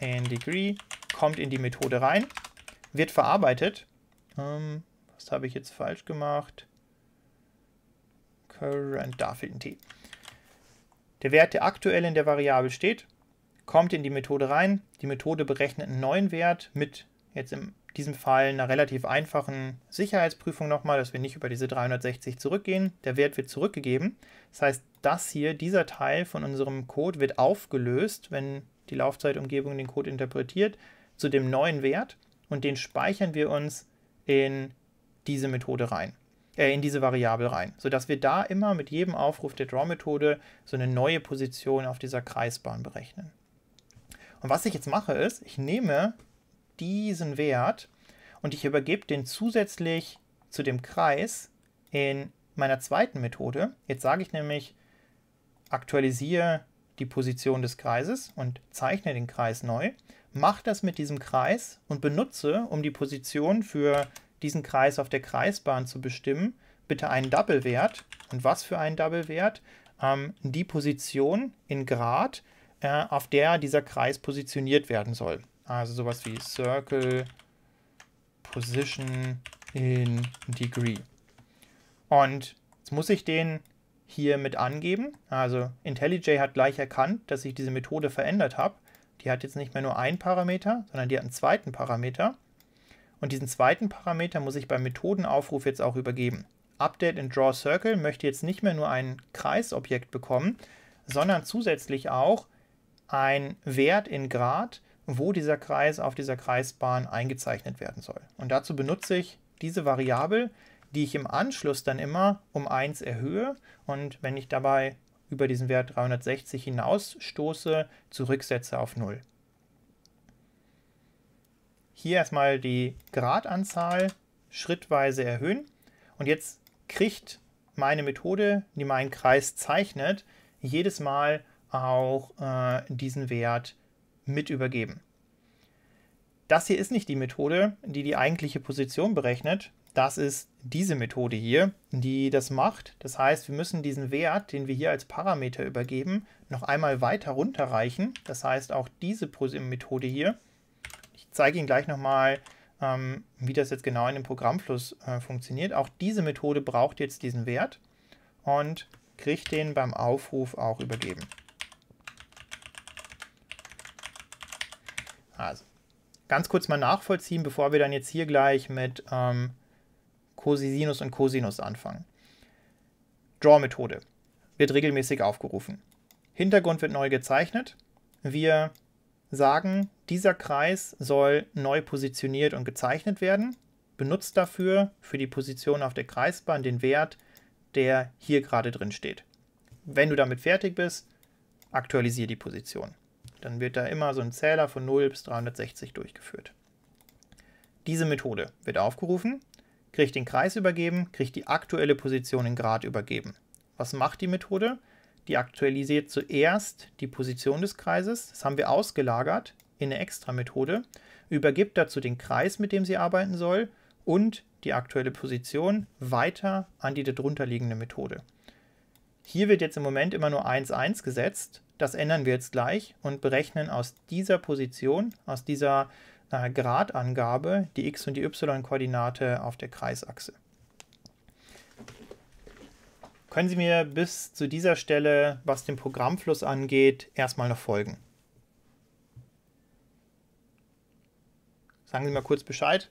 in degree kommt in die Methode rein, wird verarbeitet. Ähm, was habe ich jetzt falsch gemacht? Current, da fehlt ein T. Der Wert, der aktuell in der Variable steht, kommt in die Methode rein. Die Methode berechnet einen neuen Wert mit jetzt in diesem Fall einer relativ einfachen Sicherheitsprüfung nochmal, dass wir nicht über diese 360 zurückgehen. Der Wert wird zurückgegeben. Das heißt, das hier, dieser Teil von unserem Code wird aufgelöst, wenn die Laufzeitumgebung den Code interpretiert, zu dem neuen Wert und den speichern wir uns in diese Methode rein, äh, in diese Variable rein, sodass wir da immer mit jedem Aufruf der Draw-Methode so eine neue Position auf dieser Kreisbahn berechnen. Und was ich jetzt mache ist, ich nehme diesen Wert und ich übergebe den zusätzlich zu dem Kreis in meiner zweiten Methode. Jetzt sage ich nämlich aktualisiere die Position des Kreises und zeichne den Kreis neu, mache das mit diesem Kreis und benutze, um die Position für diesen Kreis auf der Kreisbahn zu bestimmen, bitte einen Double-Wert. Und was für einen Double-Wert? Ähm, die Position in Grad, äh, auf der dieser Kreis positioniert werden soll. Also sowas wie Circle Position in Degree. Und jetzt muss ich den hier mit angeben. Also IntelliJ hat gleich erkannt, dass ich diese Methode verändert habe. Die hat jetzt nicht mehr nur einen Parameter, sondern die hat einen zweiten Parameter. Und diesen zweiten Parameter muss ich beim Methodenaufruf jetzt auch übergeben. Update in DrawCircle möchte jetzt nicht mehr nur ein Kreisobjekt bekommen, sondern zusätzlich auch ein Wert in Grad, wo dieser Kreis auf dieser Kreisbahn eingezeichnet werden soll. Und dazu benutze ich diese Variable, die ich im Anschluss dann immer um 1 erhöhe. Und wenn ich dabei über diesen Wert 360 hinausstoße, zurücksetze auf 0. Hier erstmal die Gradanzahl schrittweise erhöhen. Und jetzt kriegt meine Methode, die meinen Kreis zeichnet, jedes Mal auch äh, diesen Wert mit übergeben. Das hier ist nicht die Methode, die die eigentliche Position berechnet. Das ist diese Methode hier, die das macht. Das heißt, wir müssen diesen Wert, den wir hier als Parameter übergeben, noch einmal weiter runterreichen. Das heißt, auch diese Prosim-Methode hier, ich zeige Ihnen gleich nochmal, ähm, wie das jetzt genau in dem Programmfluss äh, funktioniert. Auch diese Methode braucht jetzt diesen Wert und kriegt den beim Aufruf auch übergeben. Also, ganz kurz mal nachvollziehen, bevor wir dann jetzt hier gleich mit ähm, Cosinus und Cosinus anfangen. Draw-Methode wird regelmäßig aufgerufen. Hintergrund wird neu gezeichnet. Wir sagen, dieser Kreis soll neu positioniert und gezeichnet werden. Benutzt dafür für die Position auf der Kreisbahn den Wert, der hier gerade drin steht. Wenn du damit fertig bist, aktualisiere die Position. Dann wird da immer so ein Zähler von 0 bis 360 durchgeführt. Diese Methode wird aufgerufen kriege ich den Kreis übergeben, kriege ich die aktuelle Position in Grad übergeben. Was macht die Methode? Die aktualisiert zuerst die Position des Kreises, das haben wir ausgelagert in eine extra Methode, übergibt dazu den Kreis, mit dem sie arbeiten soll und die aktuelle Position weiter an die darunter liegende Methode. Hier wird jetzt im Moment immer nur 1,1 gesetzt. Das ändern wir jetzt gleich und berechnen aus dieser Position, aus dieser Position, nach einer Gradangabe die x- und die y-Koordinate auf der Kreisachse. Können Sie mir bis zu dieser Stelle, was den Programmfluss angeht, erstmal noch folgen? Sagen Sie mal kurz Bescheid.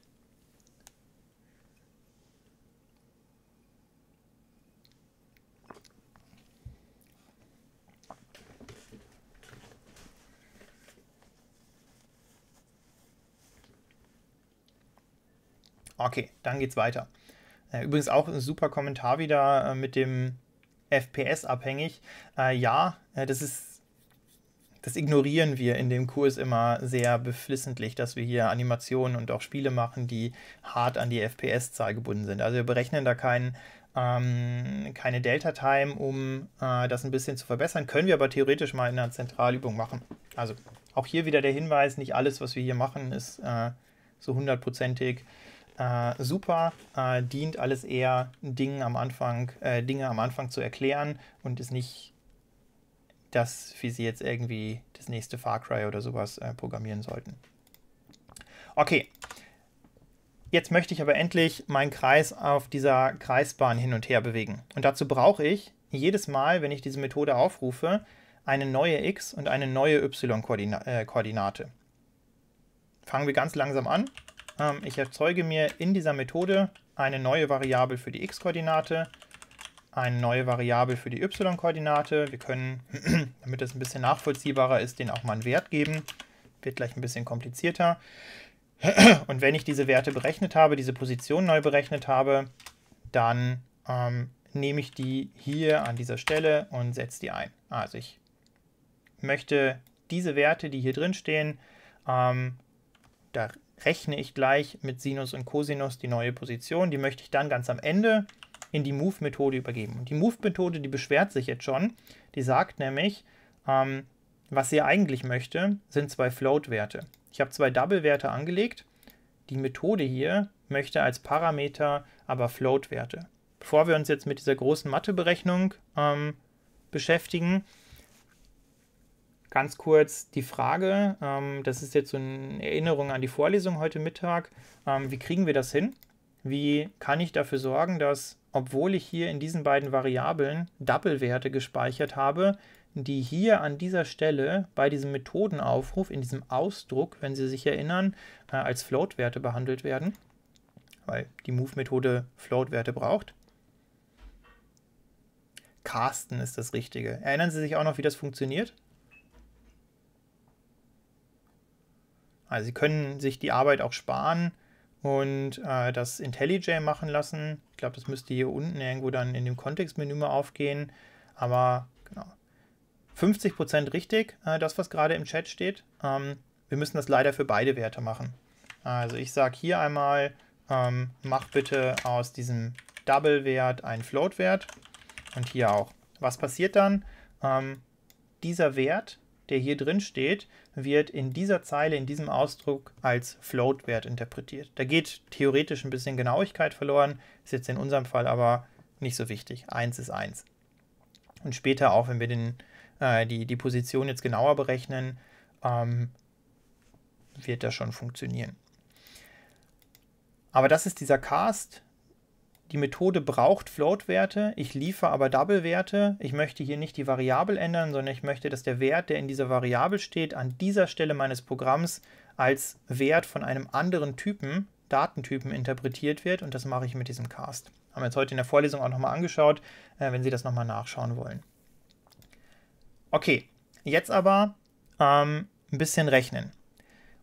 Okay, dann geht's weiter. Äh, übrigens auch ein super Kommentar wieder äh, mit dem FPS abhängig. Äh, ja, das ist. Das ignorieren wir in dem Kurs immer sehr beflissentlich, dass wir hier Animationen und auch Spiele machen, die hart an die FPS-Zahl gebunden sind. Also wir berechnen da keinen ähm, keine Delta Time, um äh, das ein bisschen zu verbessern. Können wir aber theoretisch mal in einer Zentralübung machen. Also auch hier wieder der Hinweis, nicht alles, was wir hier machen, ist äh, so hundertprozentig äh, super, äh, dient alles eher Dingen am Anfang, äh, Dinge am Anfang zu erklären und ist nicht das, wie sie jetzt irgendwie das nächste Far Cry oder sowas äh, programmieren sollten. Okay. Jetzt möchte ich aber endlich meinen Kreis auf dieser Kreisbahn hin und her bewegen. Und dazu brauche ich jedes Mal, wenn ich diese Methode aufrufe, eine neue x- und eine neue y-Koordinate. Äh, Fangen wir ganz langsam an. Ähm, ich erzeuge mir in dieser Methode eine neue Variable für die x-Koordinate, eine neue Variable für die y-Koordinate. Wir können, [clears throat] damit das ein bisschen nachvollziehbarer ist, den auch mal einen Wert geben. Wird gleich ein bisschen komplizierter. [clears throat] Und wenn ich diese Werte berechnet habe, diese Position neu berechnet habe, dann ähm, nehme ich die hier an dieser Stelle und setze die ein. Also ich möchte diese Werte, die hier drin stehen, ähm, da rechne ich gleich mit Sinus und Cosinus die neue Position. Die möchte ich dann ganz am Ende in die Move-Methode übergeben. Und die Move-Methode, die beschwert sich jetzt schon. Die sagt nämlich, ähm, was sie eigentlich möchte, sind zwei Float-Werte. Ich habe zwei Double-Werte angelegt. Die Methode hier möchte als Parameter aber Float-Werte. Bevor wir uns jetzt mit dieser großen Matheberechnung ähm, beschäftigen, Ganz kurz die Frage, ähm, das ist jetzt so eine Erinnerung an die Vorlesung heute Mittag, ähm, wie kriegen wir das hin? Wie kann ich dafür sorgen, dass, obwohl ich hier in diesen beiden Variablen Double-Werte gespeichert habe, die hier an dieser Stelle bei diesem Methodenaufruf, in diesem Ausdruck, wenn Sie sich erinnern, äh, als Float-Werte behandelt werden, weil die Move-Methode Float-Werte braucht. Casten ist das Richtige. Erinnern Sie sich auch noch, wie das funktioniert? Also Sie können sich die Arbeit auch sparen und äh, das IntelliJ machen lassen. Ich glaube, das müsste hier unten irgendwo dann in dem Kontextmenü mal aufgehen. Aber genau. 50% richtig, äh, das, was gerade im Chat steht. Ähm, wir müssen das leider für beide Werte machen. Also ich sage hier einmal, ähm, mach bitte aus diesem Double-Wert einen Float-Wert. Und hier auch. Was passiert dann? Ähm, dieser Wert der hier drin steht, wird in dieser Zeile, in diesem Ausdruck als Float-Wert interpretiert. Da geht theoretisch ein bisschen Genauigkeit verloren, ist jetzt in unserem Fall aber nicht so wichtig. 1 ist 1. Und später auch, wenn wir den, äh, die, die Position jetzt genauer berechnen, ähm, wird das schon funktionieren. Aber das ist dieser Cast die Methode braucht Float-Werte, ich liefere aber Double-Werte. Ich möchte hier nicht die Variable ändern, sondern ich möchte, dass der Wert, der in dieser Variable steht, an dieser Stelle meines Programms als Wert von einem anderen Typen, Datentypen interpretiert wird und das mache ich mit diesem Cast. Haben wir jetzt heute in der Vorlesung auch nochmal angeschaut, äh, wenn Sie das nochmal nachschauen wollen. Okay, jetzt aber ähm, ein bisschen rechnen.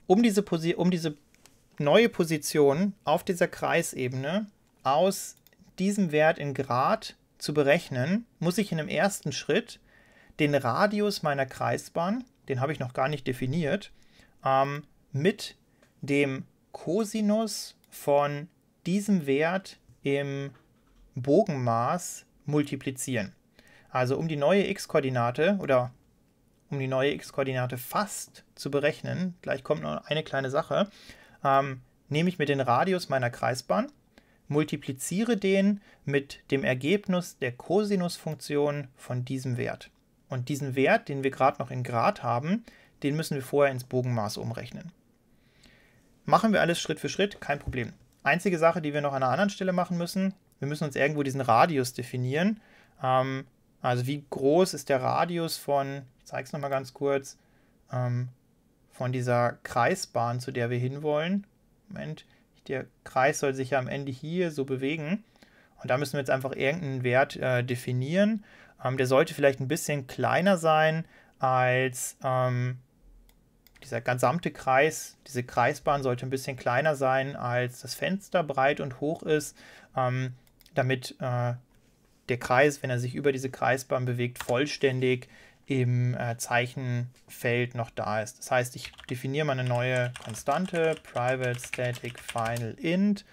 Um diese, Posi um diese neue Position auf dieser Kreisebene aus diesem Wert in Grad zu berechnen, muss ich in dem ersten Schritt den Radius meiner Kreisbahn, den habe ich noch gar nicht definiert, ähm, mit dem Cosinus von diesem Wert im Bogenmaß multiplizieren. Also um die neue x-Koordinate oder um die neue x-Koordinate fast zu berechnen, gleich kommt noch eine kleine Sache, ähm, nehme ich mir den Radius meiner Kreisbahn, multipliziere den mit dem Ergebnis der Cosinusfunktion von diesem Wert. Und diesen Wert, den wir gerade noch in Grad haben, den müssen wir vorher ins Bogenmaß umrechnen. Machen wir alles Schritt für Schritt, kein Problem. Einzige Sache, die wir noch an einer anderen Stelle machen müssen, wir müssen uns irgendwo diesen Radius definieren. Ähm, also wie groß ist der Radius von, ich zeige es nochmal ganz kurz, ähm, von dieser Kreisbahn, zu der wir hinwollen. Moment, der Kreis soll sich ja am Ende hier so bewegen. Und da müssen wir jetzt einfach irgendeinen Wert äh, definieren. Ähm, der sollte vielleicht ein bisschen kleiner sein als ähm, dieser gesamte Kreis. Diese Kreisbahn sollte ein bisschen kleiner sein, als das Fenster breit und hoch ist, ähm, damit äh, der Kreis, wenn er sich über diese Kreisbahn bewegt, vollständig im äh, Zeichenfeld noch da ist. Das heißt, ich definiere meine neue Konstante, private static final int,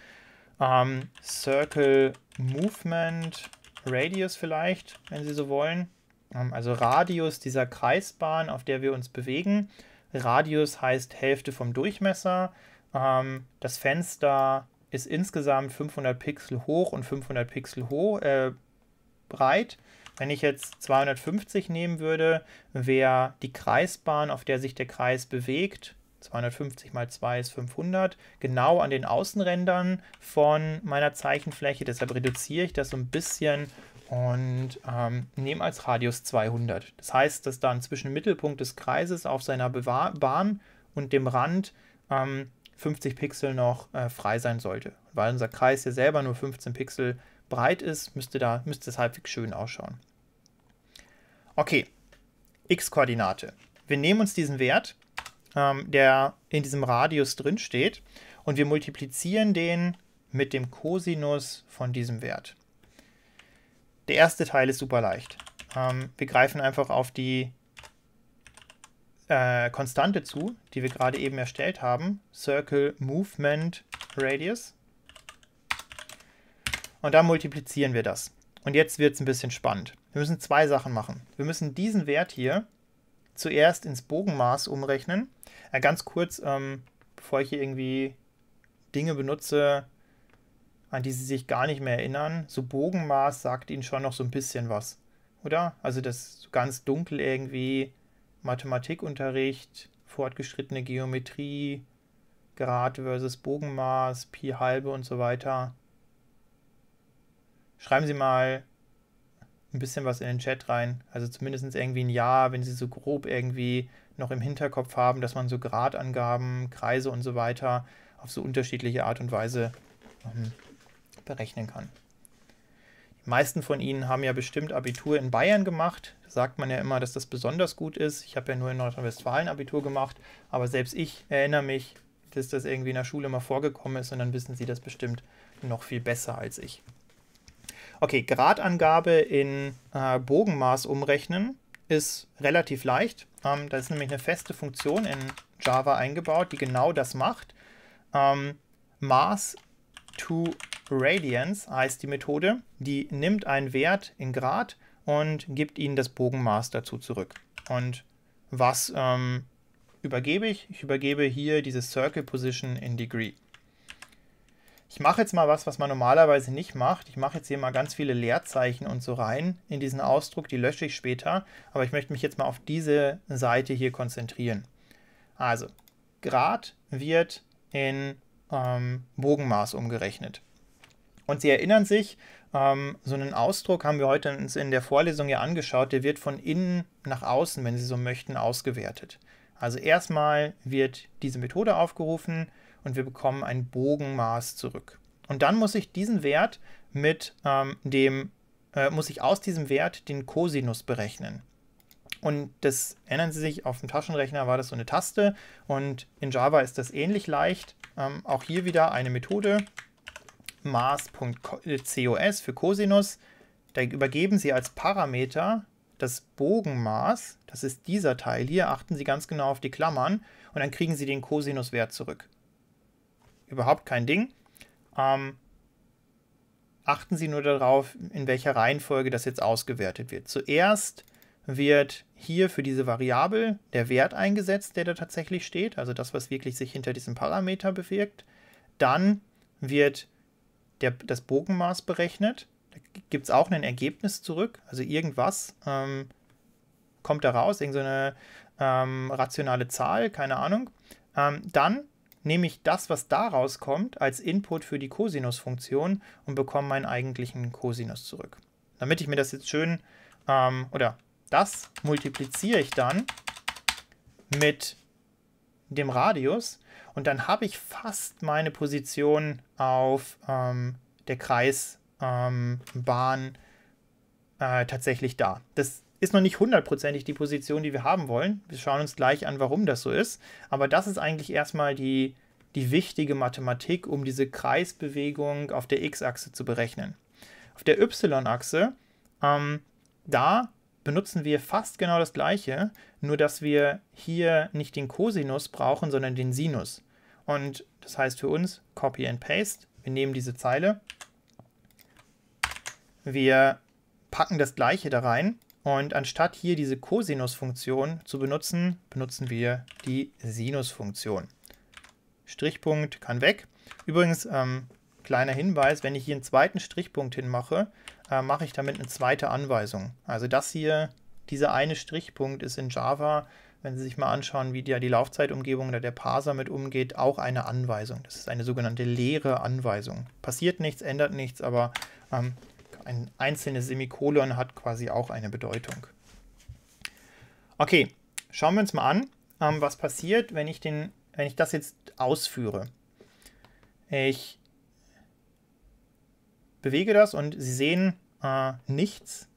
ähm, circle movement radius vielleicht, wenn Sie so wollen. Ähm, also Radius dieser Kreisbahn, auf der wir uns bewegen. Radius heißt Hälfte vom Durchmesser. Ähm, das Fenster ist insgesamt 500 Pixel hoch und 500 Pixel ho äh, breit. Wenn ich jetzt 250 nehmen würde, wäre die Kreisbahn, auf der sich der Kreis bewegt, 250 mal 2 ist 500, genau an den Außenrändern von meiner Zeichenfläche. Deshalb reduziere ich das so ein bisschen und ähm, nehme als Radius 200. Das heißt, dass dann zwischen Mittelpunkt des Kreises auf seiner Bewahr Bahn und dem Rand ähm, 50 Pixel noch äh, frei sein sollte. Weil unser Kreis ja selber nur 15 Pixel breit ist, müsste, da, müsste es halbwegs schön ausschauen. Okay, x-Koordinate. Wir nehmen uns diesen Wert, ähm, der in diesem Radius drin steht, und wir multiplizieren den mit dem Cosinus von diesem Wert. Der erste Teil ist super leicht. Ähm, wir greifen einfach auf die äh, Konstante zu, die wir gerade eben erstellt haben, Circle Movement Radius. Und da multiplizieren wir das. Und jetzt wird es ein bisschen spannend. Wir müssen zwei Sachen machen. Wir müssen diesen Wert hier zuerst ins Bogenmaß umrechnen. Äh, ganz kurz, ähm, bevor ich hier irgendwie Dinge benutze, an die Sie sich gar nicht mehr erinnern, so Bogenmaß sagt Ihnen schon noch so ein bisschen was, oder? Also das ganz dunkel irgendwie, Mathematikunterricht, fortgeschrittene Geometrie, Grad versus Bogenmaß, Pi halbe und so weiter. Schreiben Sie mal ein bisschen was in den Chat rein. Also zumindest irgendwie ein Jahr, wenn sie so grob irgendwie noch im Hinterkopf haben, dass man so Gradangaben, Kreise und so weiter auf so unterschiedliche Art und Weise ähm, berechnen kann. Die meisten von Ihnen haben ja bestimmt Abitur in Bayern gemacht. Da sagt man ja immer, dass das besonders gut ist. Ich habe ja nur in Nordrhein-Westfalen Abitur gemacht, aber selbst ich erinnere mich, dass das irgendwie in der Schule mal vorgekommen ist und dann wissen Sie das bestimmt noch viel besser als ich. Okay, Gradangabe in äh, Bogenmaß umrechnen ist relativ leicht. Ähm, da ist nämlich eine feste Funktion in Java eingebaut, die genau das macht. Ähm, Maß to Radians heißt die Methode. Die nimmt einen Wert in Grad und gibt ihnen das Bogenmaß dazu zurück. Und was ähm, übergebe ich? Ich übergebe hier diese Circle Position in Degree ich mache jetzt mal was, was man normalerweise nicht macht. Ich mache jetzt hier mal ganz viele Leerzeichen und so rein in diesen Ausdruck, die lösche ich später. Aber ich möchte mich jetzt mal auf diese Seite hier konzentrieren. Also, Grad wird in ähm, Bogenmaß umgerechnet. Und Sie erinnern sich, ähm, so einen Ausdruck haben wir heute uns in der Vorlesung ja angeschaut, der wird von innen nach außen, wenn Sie so möchten, ausgewertet. Also erstmal wird diese Methode aufgerufen, und wir bekommen ein Bogenmaß zurück. Und dann muss ich diesen Wert mit ähm, dem, äh, muss ich aus diesem Wert den Cosinus berechnen. Und das, erinnern Sie sich, auf dem Taschenrechner war das so eine Taste und in Java ist das ähnlich leicht. Ähm, auch hier wieder eine Methode, maß.cos für Cosinus. Da übergeben Sie als Parameter das Bogenmaß, das ist dieser Teil hier, achten Sie ganz genau auf die Klammern und dann kriegen Sie den Cosinuswert zurück überhaupt kein Ding. Ähm, achten Sie nur darauf, in welcher Reihenfolge das jetzt ausgewertet wird. Zuerst wird hier für diese Variable der Wert eingesetzt, der da tatsächlich steht, also das, was wirklich sich hinter diesem Parameter bewirkt. Dann wird der, das Bogenmaß berechnet. Da gibt es auch ein Ergebnis zurück, also irgendwas ähm, kommt da raus, irgendeine ähm, rationale Zahl, keine Ahnung. Ähm, dann nehme ich das, was daraus kommt, als Input für die Cosinus-Funktion und bekomme meinen eigentlichen Cosinus zurück. Damit ich mir das jetzt schön, ähm, oder das multipliziere ich dann mit dem Radius und dann habe ich fast meine Position auf ähm, der Kreisbahn ähm, äh, tatsächlich da. Das ist noch nicht hundertprozentig die Position, die wir haben wollen. Wir schauen uns gleich an, warum das so ist. Aber das ist eigentlich erstmal die, die wichtige Mathematik, um diese Kreisbewegung auf der x-Achse zu berechnen. Auf der y-Achse, ähm, da benutzen wir fast genau das gleiche, nur dass wir hier nicht den Cosinus brauchen, sondern den Sinus. Und das heißt für uns Copy and Paste. Wir nehmen diese Zeile, wir packen das gleiche da rein und anstatt hier diese Cosinus-Funktion zu benutzen, benutzen wir die Sinus-Funktion. Strichpunkt kann weg. Übrigens, ähm, kleiner Hinweis, wenn ich hier einen zweiten Strichpunkt hinmache, äh, mache ich damit eine zweite Anweisung. Also das hier, dieser eine Strichpunkt ist in Java, wenn Sie sich mal anschauen, wie die, die Laufzeitumgebung oder der Parser mit umgeht, auch eine Anweisung. Das ist eine sogenannte leere Anweisung. Passiert nichts, ändert nichts, aber ähm, ein einzelnes Semikolon hat quasi auch eine Bedeutung. Okay, schauen wir uns mal an, ähm, was passiert, wenn ich, den, wenn ich das jetzt ausführe. Ich bewege das und Sie sehen äh, nichts,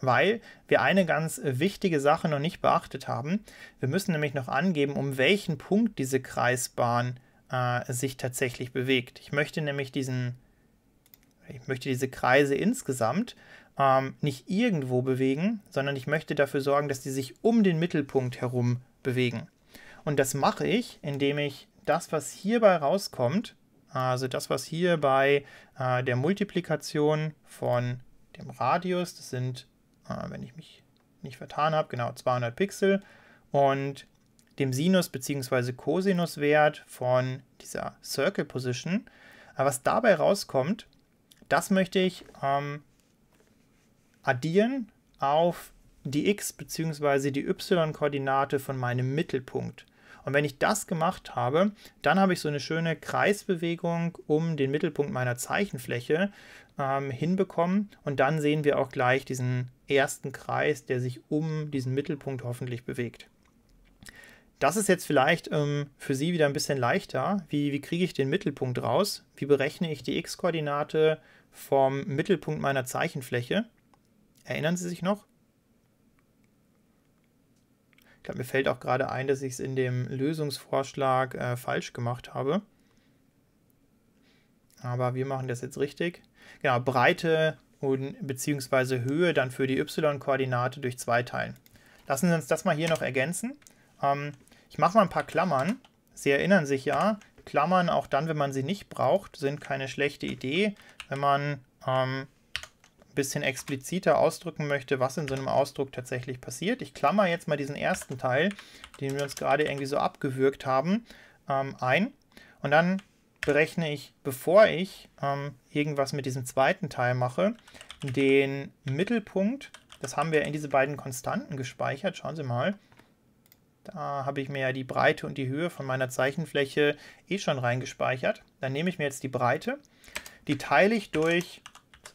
weil wir eine ganz wichtige Sache noch nicht beachtet haben. Wir müssen nämlich noch angeben, um welchen Punkt diese Kreisbahn äh, sich tatsächlich bewegt. Ich möchte nämlich diesen ich möchte diese Kreise insgesamt ähm, nicht irgendwo bewegen, sondern ich möchte dafür sorgen, dass die sich um den Mittelpunkt herum bewegen. Und das mache ich, indem ich das, was hierbei rauskommt, also das, was hier bei äh, der Multiplikation von dem Radius, das sind, äh, wenn ich mich nicht vertan habe, genau 200 Pixel, und dem Sinus- bzw. Cosinuswert von dieser Circle Position. Aber was dabei rauskommt, das möchte ich ähm, addieren auf die x- bzw. die y-Koordinate von meinem Mittelpunkt. Und wenn ich das gemacht habe, dann habe ich so eine schöne Kreisbewegung um den Mittelpunkt meiner Zeichenfläche ähm, hinbekommen. Und dann sehen wir auch gleich diesen ersten Kreis, der sich um diesen Mittelpunkt hoffentlich bewegt. Das ist jetzt vielleicht ähm, für Sie wieder ein bisschen leichter. Wie, wie kriege ich den Mittelpunkt raus? Wie berechne ich die x-Koordinate vom Mittelpunkt meiner Zeichenfläche. Erinnern Sie sich noch? Ich glaube, mir fällt auch gerade ein, dass ich es in dem Lösungsvorschlag äh, falsch gemacht habe. Aber wir machen das jetzt richtig. Genau, Breite und beziehungsweise Höhe dann für die y-Koordinate durch 2 teilen. Lassen Sie uns das mal hier noch ergänzen. Ähm, ich mache mal ein paar Klammern. Sie erinnern sich ja, Klammern, auch dann, wenn man sie nicht braucht, sind keine schlechte Idee wenn man ähm, ein bisschen expliziter ausdrücken möchte, was in so einem Ausdruck tatsächlich passiert. Ich klammer jetzt mal diesen ersten Teil, den wir uns gerade irgendwie so abgewürgt haben, ähm, ein. Und dann berechne ich, bevor ich ähm, irgendwas mit diesem zweiten Teil mache, den Mittelpunkt. Das haben wir in diese beiden Konstanten gespeichert. Schauen Sie mal. Da habe ich mir ja die Breite und die Höhe von meiner Zeichenfläche eh schon reingespeichert. Dann nehme ich mir jetzt die Breite die teile ich durch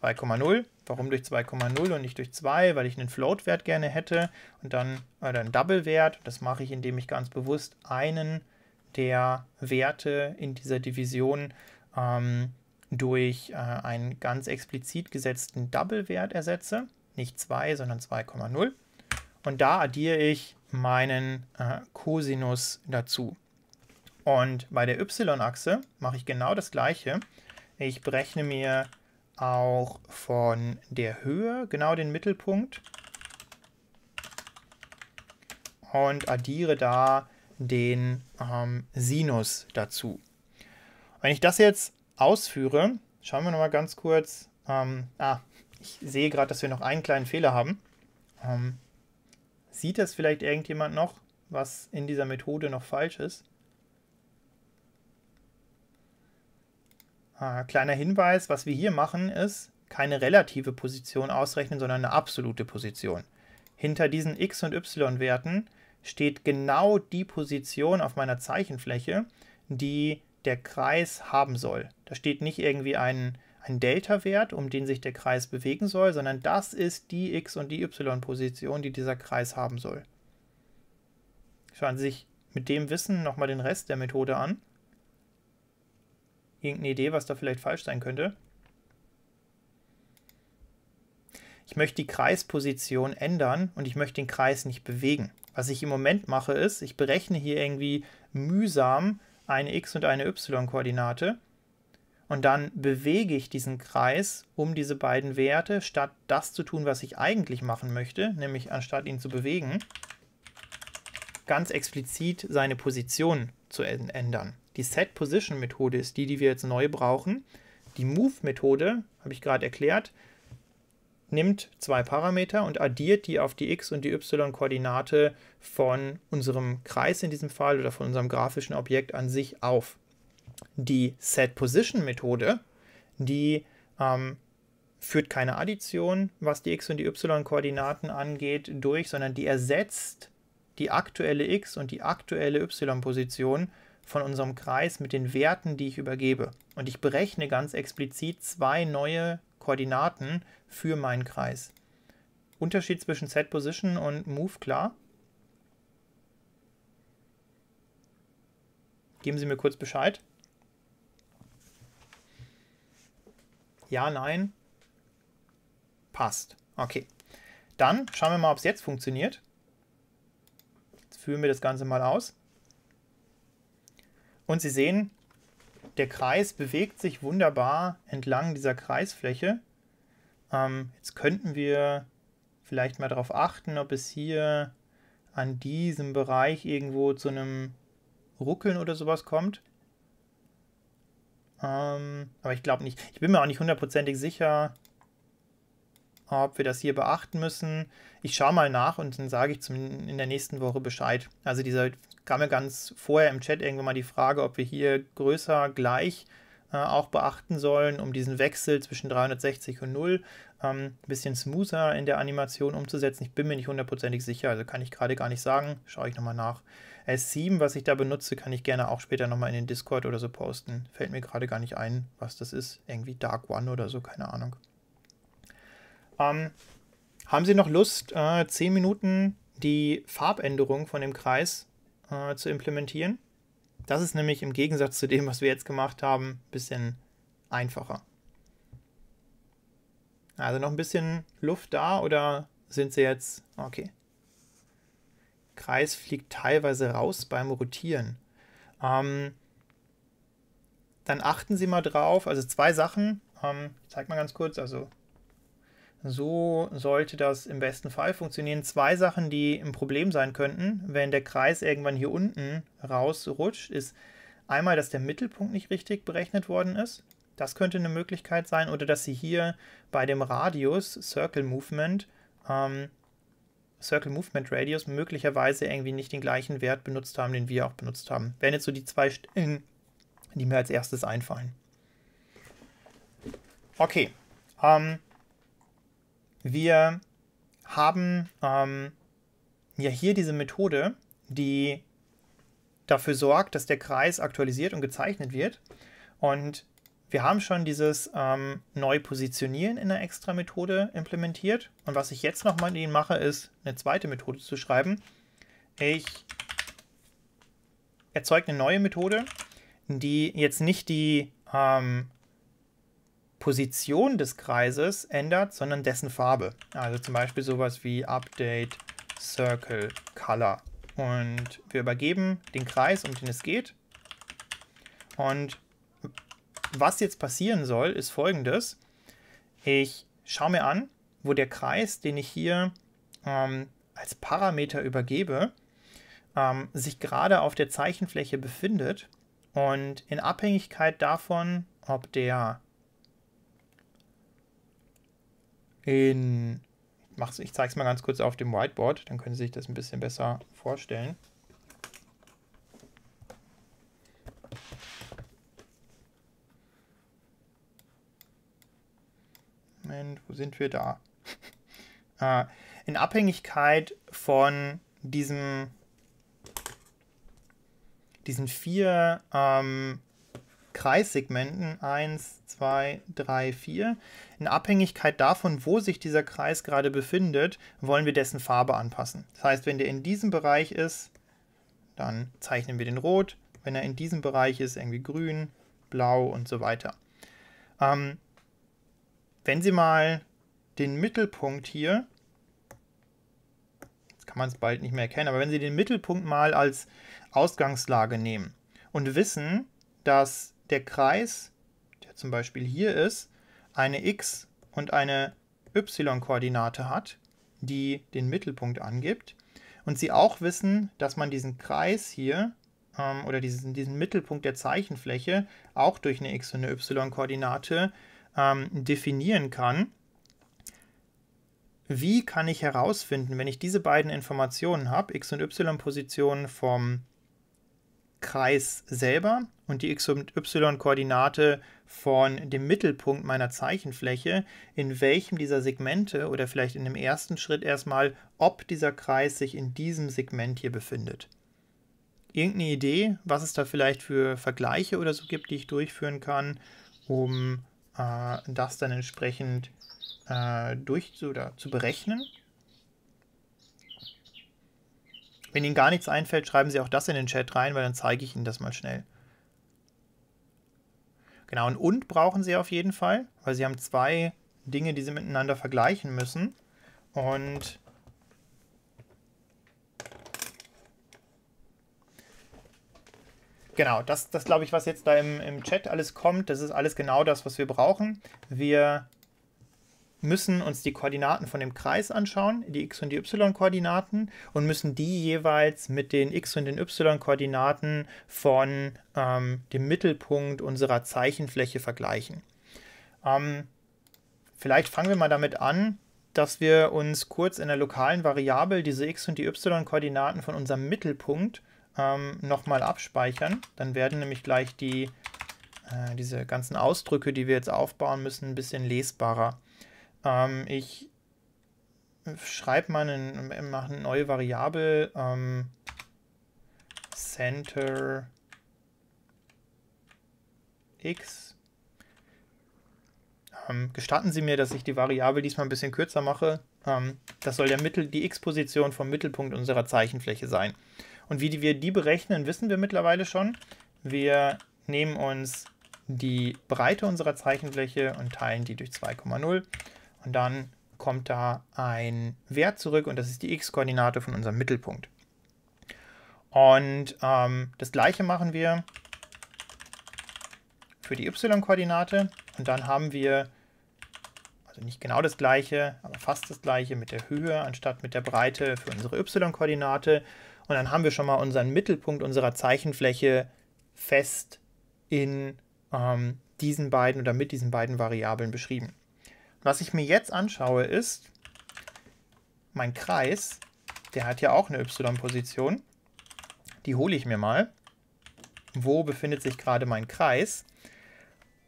2,0. Warum durch 2,0 und nicht durch 2? Weil ich einen Float-Wert gerne hätte und dann oder einen Double-Wert. Das mache ich, indem ich ganz bewusst einen der Werte in dieser Division ähm, durch äh, einen ganz explizit gesetzten Double-Wert ersetze. Nicht 2, sondern 2,0. Und da addiere ich meinen äh, Cosinus dazu. Und bei der y-Achse mache ich genau das gleiche. Ich berechne mir auch von der Höhe genau den Mittelpunkt und addiere da den ähm, Sinus dazu. Wenn ich das jetzt ausführe, schauen wir nochmal ganz kurz. Ähm, ah, ich sehe gerade, dass wir noch einen kleinen Fehler haben. Ähm, sieht das vielleicht irgendjemand noch, was in dieser Methode noch falsch ist? kleiner Hinweis, was wir hier machen ist, keine relative Position ausrechnen, sondern eine absolute Position. Hinter diesen x- und y-Werten steht genau die Position auf meiner Zeichenfläche, die der Kreis haben soll. Da steht nicht irgendwie ein, ein Delta-Wert, um den sich der Kreis bewegen soll, sondern das ist die x- und die y-Position, die dieser Kreis haben soll. Schauen Sie sich mit dem Wissen nochmal den Rest der Methode an irgendeine Idee, was da vielleicht falsch sein könnte? Ich möchte die Kreisposition ändern und ich möchte den Kreis nicht bewegen. Was ich im Moment mache ist, ich berechne hier irgendwie mühsam eine x- und eine y-Koordinate und dann bewege ich diesen Kreis um diese beiden Werte, statt das zu tun, was ich eigentlich machen möchte, nämlich anstatt ihn zu bewegen, ganz explizit seine Position zu ändern die Set-Position-Methode ist die, die wir jetzt neu brauchen. Die Move-Methode, habe ich gerade erklärt, nimmt zwei Parameter und addiert die auf die x- und die y-Koordinate von unserem Kreis in diesem Fall oder von unserem grafischen Objekt an sich auf. Die Set-Position-Methode, die ähm, führt keine Addition, was die x- und die y-Koordinaten angeht, durch, sondern die ersetzt die aktuelle x- und die aktuelle y-Position von unserem Kreis mit den Werten, die ich übergebe. Und ich berechne ganz explizit zwei neue Koordinaten für meinen Kreis. Unterschied zwischen Set Position und Move klar? Geben Sie mir kurz Bescheid. Ja, nein. Passt. Okay. Dann schauen wir mal, ob es jetzt funktioniert. Jetzt führen wir das Ganze mal aus. Und Sie sehen, der Kreis bewegt sich wunderbar entlang dieser Kreisfläche. Ähm, jetzt könnten wir vielleicht mal darauf achten, ob es hier an diesem Bereich irgendwo zu einem Ruckeln oder sowas kommt. Ähm, aber ich glaube nicht. Ich bin mir auch nicht hundertprozentig sicher, ob wir das hier beachten müssen. Ich schaue mal nach und dann sage ich zum, in der nächsten Woche Bescheid. Also dieser kam mir ganz vorher im Chat irgendwann mal die Frage, ob wir hier größer gleich äh, auch beachten sollen, um diesen Wechsel zwischen 360 und 0 ein ähm, bisschen smoother in der Animation umzusetzen. Ich bin mir nicht hundertprozentig sicher, also kann ich gerade gar nicht sagen. Schaue ich nochmal nach. S7, was ich da benutze, kann ich gerne auch später nochmal in den Discord oder so posten. Fällt mir gerade gar nicht ein, was das ist. Irgendwie Dark One oder so, keine Ahnung. Ähm, haben Sie noch Lust, äh, 10 Minuten die Farbänderung von dem Kreis äh, zu implementieren? Das ist nämlich im Gegensatz zu dem, was wir jetzt gemacht haben, ein bisschen einfacher. Also noch ein bisschen Luft da oder sind sie jetzt... Okay. Kreis fliegt teilweise raus beim Rotieren. Ähm, dann achten Sie mal drauf, also zwei Sachen. Ähm, ich zeige mal ganz kurz, also so sollte das im besten Fall funktionieren. Zwei Sachen, die ein Problem sein könnten, wenn der Kreis irgendwann hier unten rausrutscht, ist einmal, dass der Mittelpunkt nicht richtig berechnet worden ist. Das könnte eine Möglichkeit sein. Oder dass Sie hier bei dem Radius Circle Movement, ähm, Circle Movement Radius möglicherweise irgendwie nicht den gleichen Wert benutzt haben, den wir auch benutzt haben. Wären jetzt so die zwei Stellen, die mir als erstes einfallen. Okay. Ähm, wir haben ähm, ja hier diese Methode, die dafür sorgt, dass der Kreis aktualisiert und gezeichnet wird. Und wir haben schon dieses ähm, Neu-Positionieren in der Extra-Methode implementiert. Und was ich jetzt nochmal in Ihnen mache, ist eine zweite Methode zu schreiben. Ich erzeuge eine neue Methode, die jetzt nicht die ähm, Position des Kreises ändert, sondern dessen Farbe. Also zum Beispiel sowas wie Update Circle Color. Und wir übergeben den Kreis, um den es geht. Und was jetzt passieren soll, ist folgendes. Ich schaue mir an, wo der Kreis, den ich hier ähm, als Parameter übergebe, ähm, sich gerade auf der Zeichenfläche befindet. Und in Abhängigkeit davon, ob der in, mach's, ich zeige es mal ganz kurz auf dem Whiteboard, dann können Sie sich das ein bisschen besser vorstellen. Moment, wo sind wir da? [laughs] Ah, in Abhängigkeit von diesem, diesen vier ähm, Kreissegmenten 1, 2, 3, 4. In Abhängigkeit davon, wo sich dieser Kreis gerade befindet, wollen wir dessen Farbe anpassen. Das heißt, wenn der in diesem Bereich ist, dann zeichnen wir den rot. Wenn er in diesem Bereich ist, irgendwie grün, blau und so weiter. Ähm, wenn Sie mal den Mittelpunkt hier, jetzt kann man es bald nicht mehr erkennen, aber wenn Sie den Mittelpunkt mal als Ausgangslage nehmen und wissen, dass der Kreis, der zum Beispiel hier ist, eine x- und eine y-Koordinate hat, die den Mittelpunkt angibt, und sie auch wissen, dass man diesen Kreis hier ähm, oder diesen, diesen Mittelpunkt der Zeichenfläche auch durch eine x- und eine y-Koordinate ähm, definieren kann. Wie kann ich herausfinden, wenn ich diese beiden Informationen habe, x- und y-Positionen vom Kreis selber und die x- und y-Koordinate von dem Mittelpunkt meiner Zeichenfläche, in welchem dieser Segmente oder vielleicht in dem ersten Schritt erstmal, ob dieser Kreis sich in diesem Segment hier befindet. Irgendeine Idee, was es da vielleicht für Vergleiche oder so gibt, die ich durchführen kann, um äh, das dann entsprechend äh, durch zu, oder zu berechnen. Wenn Ihnen gar nichts einfällt, schreiben Sie auch das in den Chat rein, weil dann zeige ich Ihnen das mal schnell. Genau, ein und brauchen sie auf jeden Fall, weil sie haben zwei Dinge, die sie miteinander vergleichen müssen. Und genau, das, das glaube ich, was jetzt da im, im Chat alles kommt, das ist alles genau das, was wir brauchen. Wir müssen uns die Koordinaten von dem Kreis anschauen, die x- und die y-Koordinaten, und müssen die jeweils mit den x- und den y-Koordinaten von ähm, dem Mittelpunkt unserer Zeichenfläche vergleichen. Ähm, vielleicht fangen wir mal damit an, dass wir uns kurz in der lokalen Variable diese x- und die y-Koordinaten von unserem Mittelpunkt ähm, nochmal abspeichern. Dann werden nämlich gleich die, äh, diese ganzen Ausdrücke, die wir jetzt aufbauen müssen, ein bisschen lesbarer. Ähm, ich schreibe mal eine, mache eine neue Variable. Ähm, Center x. Ähm, gestatten Sie mir, dass ich die Variable diesmal ein bisschen kürzer mache. Ähm, das soll der Mittel, die x-Position vom Mittelpunkt unserer Zeichenfläche sein. Und wie die, wir die berechnen, wissen wir mittlerweile schon. Wir nehmen uns die Breite unserer Zeichenfläche und teilen die durch 2,0. Und dann kommt da ein Wert zurück und das ist die x-Koordinate von unserem Mittelpunkt. Und ähm, das gleiche machen wir für die y-Koordinate und dann haben wir, also nicht genau das gleiche, aber fast das gleiche mit der Höhe anstatt mit der Breite für unsere y-Koordinate und dann haben wir schon mal unseren Mittelpunkt unserer Zeichenfläche fest in ähm, diesen beiden oder mit diesen beiden Variablen beschrieben. Was ich mir jetzt anschaue ist, mein Kreis, der hat ja auch eine Y-Position. Die hole ich mir mal. Wo befindet sich gerade mein Kreis?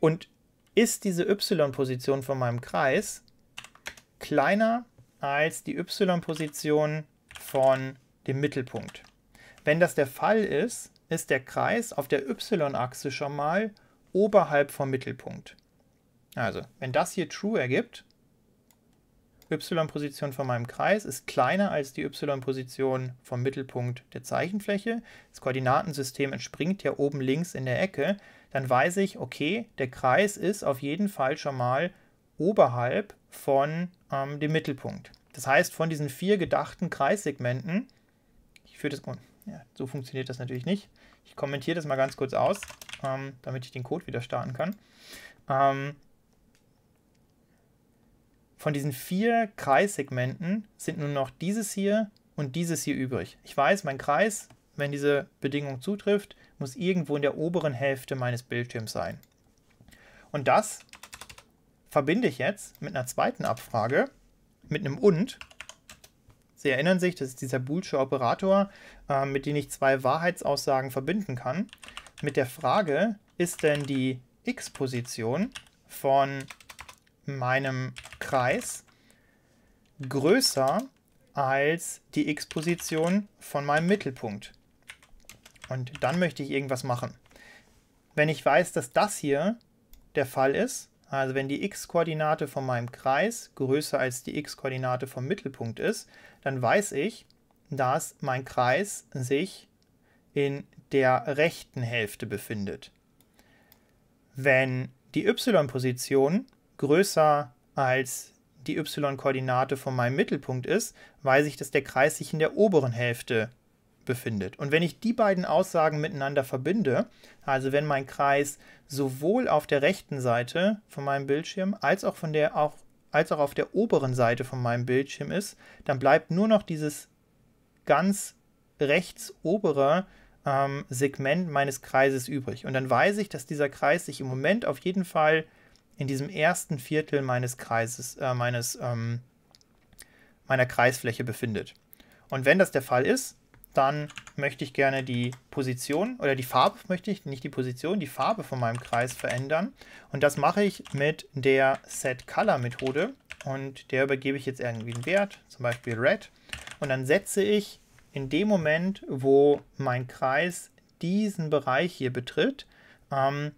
Und ist diese Y-Position von meinem Kreis kleiner als die Y-Position von dem Mittelpunkt? Wenn das der Fall ist, ist der Kreis auf der Y-Achse schon mal oberhalb vom Mittelpunkt. Also, wenn das hier true ergibt, y-Position von meinem Kreis ist kleiner als die y-Position vom Mittelpunkt der Zeichenfläche. Das Koordinatensystem entspringt ja oben links in der Ecke. Dann weiß ich, okay, der Kreis ist auf jeden Fall schon mal oberhalb von ähm, dem Mittelpunkt. Das heißt, von diesen vier gedachten Kreissegmenten, ich führe das, oh, ja, so funktioniert das natürlich nicht. Ich kommentiere das mal ganz kurz aus, ähm, damit ich den Code wieder starten kann. Ähm, von diesen vier Kreissegmenten sind nur noch dieses hier und dieses hier übrig. Ich weiß, mein Kreis, wenn diese Bedingung zutrifft, muss irgendwo in der oberen Hälfte meines Bildschirms sein. Und das verbinde ich jetzt mit einer zweiten Abfrage, mit einem und. Sie erinnern sich, das ist dieser Boolsche Operator, äh, mit dem ich zwei Wahrheitsaussagen verbinden kann. Mit der Frage, ist denn die x-Position von meinem Kreis größer als die x-Position von meinem Mittelpunkt. Und dann möchte ich irgendwas machen. Wenn ich weiß, dass das hier der Fall ist, also wenn die x-Koordinate von meinem Kreis größer als die x-Koordinate vom Mittelpunkt ist, dann weiß ich, dass mein Kreis sich in der rechten Hälfte befindet. Wenn die y-Position größer als die y-Koordinate von meinem Mittelpunkt ist, weiß ich, dass der Kreis sich in der oberen Hälfte befindet. Und wenn ich die beiden Aussagen miteinander verbinde, also wenn mein Kreis sowohl auf der rechten Seite von meinem Bildschirm als auch, von der, auch, als auch auf der oberen Seite von meinem Bildschirm ist, dann bleibt nur noch dieses ganz rechts obere ähm, Segment meines Kreises übrig. Und dann weiß ich, dass dieser Kreis sich im Moment auf jeden Fall in diesem ersten Viertel meines Kreises, äh, meines, ähm, meiner Kreisfläche befindet. Und wenn das der Fall ist, dann möchte ich gerne die Position oder die Farbe möchte ich, nicht die Position, die Farbe von meinem Kreis verändern. Und das mache ich mit der SetColor-Methode. Und der übergebe ich jetzt irgendwie einen Wert, zum Beispiel Red. Und dann setze ich in dem Moment, wo mein Kreis diesen Bereich hier betritt, ähm,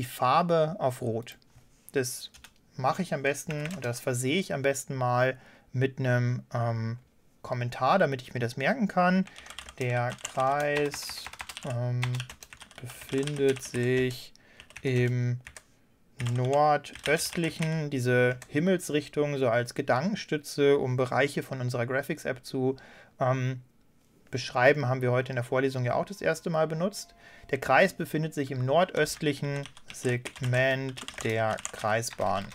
die Farbe auf Rot. Das mache ich am besten das versehe ich am besten mal mit einem ähm, Kommentar, damit ich mir das merken kann. Der Kreis ähm, befindet sich im nordöstlichen, diese Himmelsrichtung so als Gedankenstütze, um Bereiche von unserer Graphics-App zu ähm, beschreiben, haben wir heute in der Vorlesung ja auch das erste Mal benutzt. Der Kreis befindet sich im nordöstlichen Segment der Kreisbahn.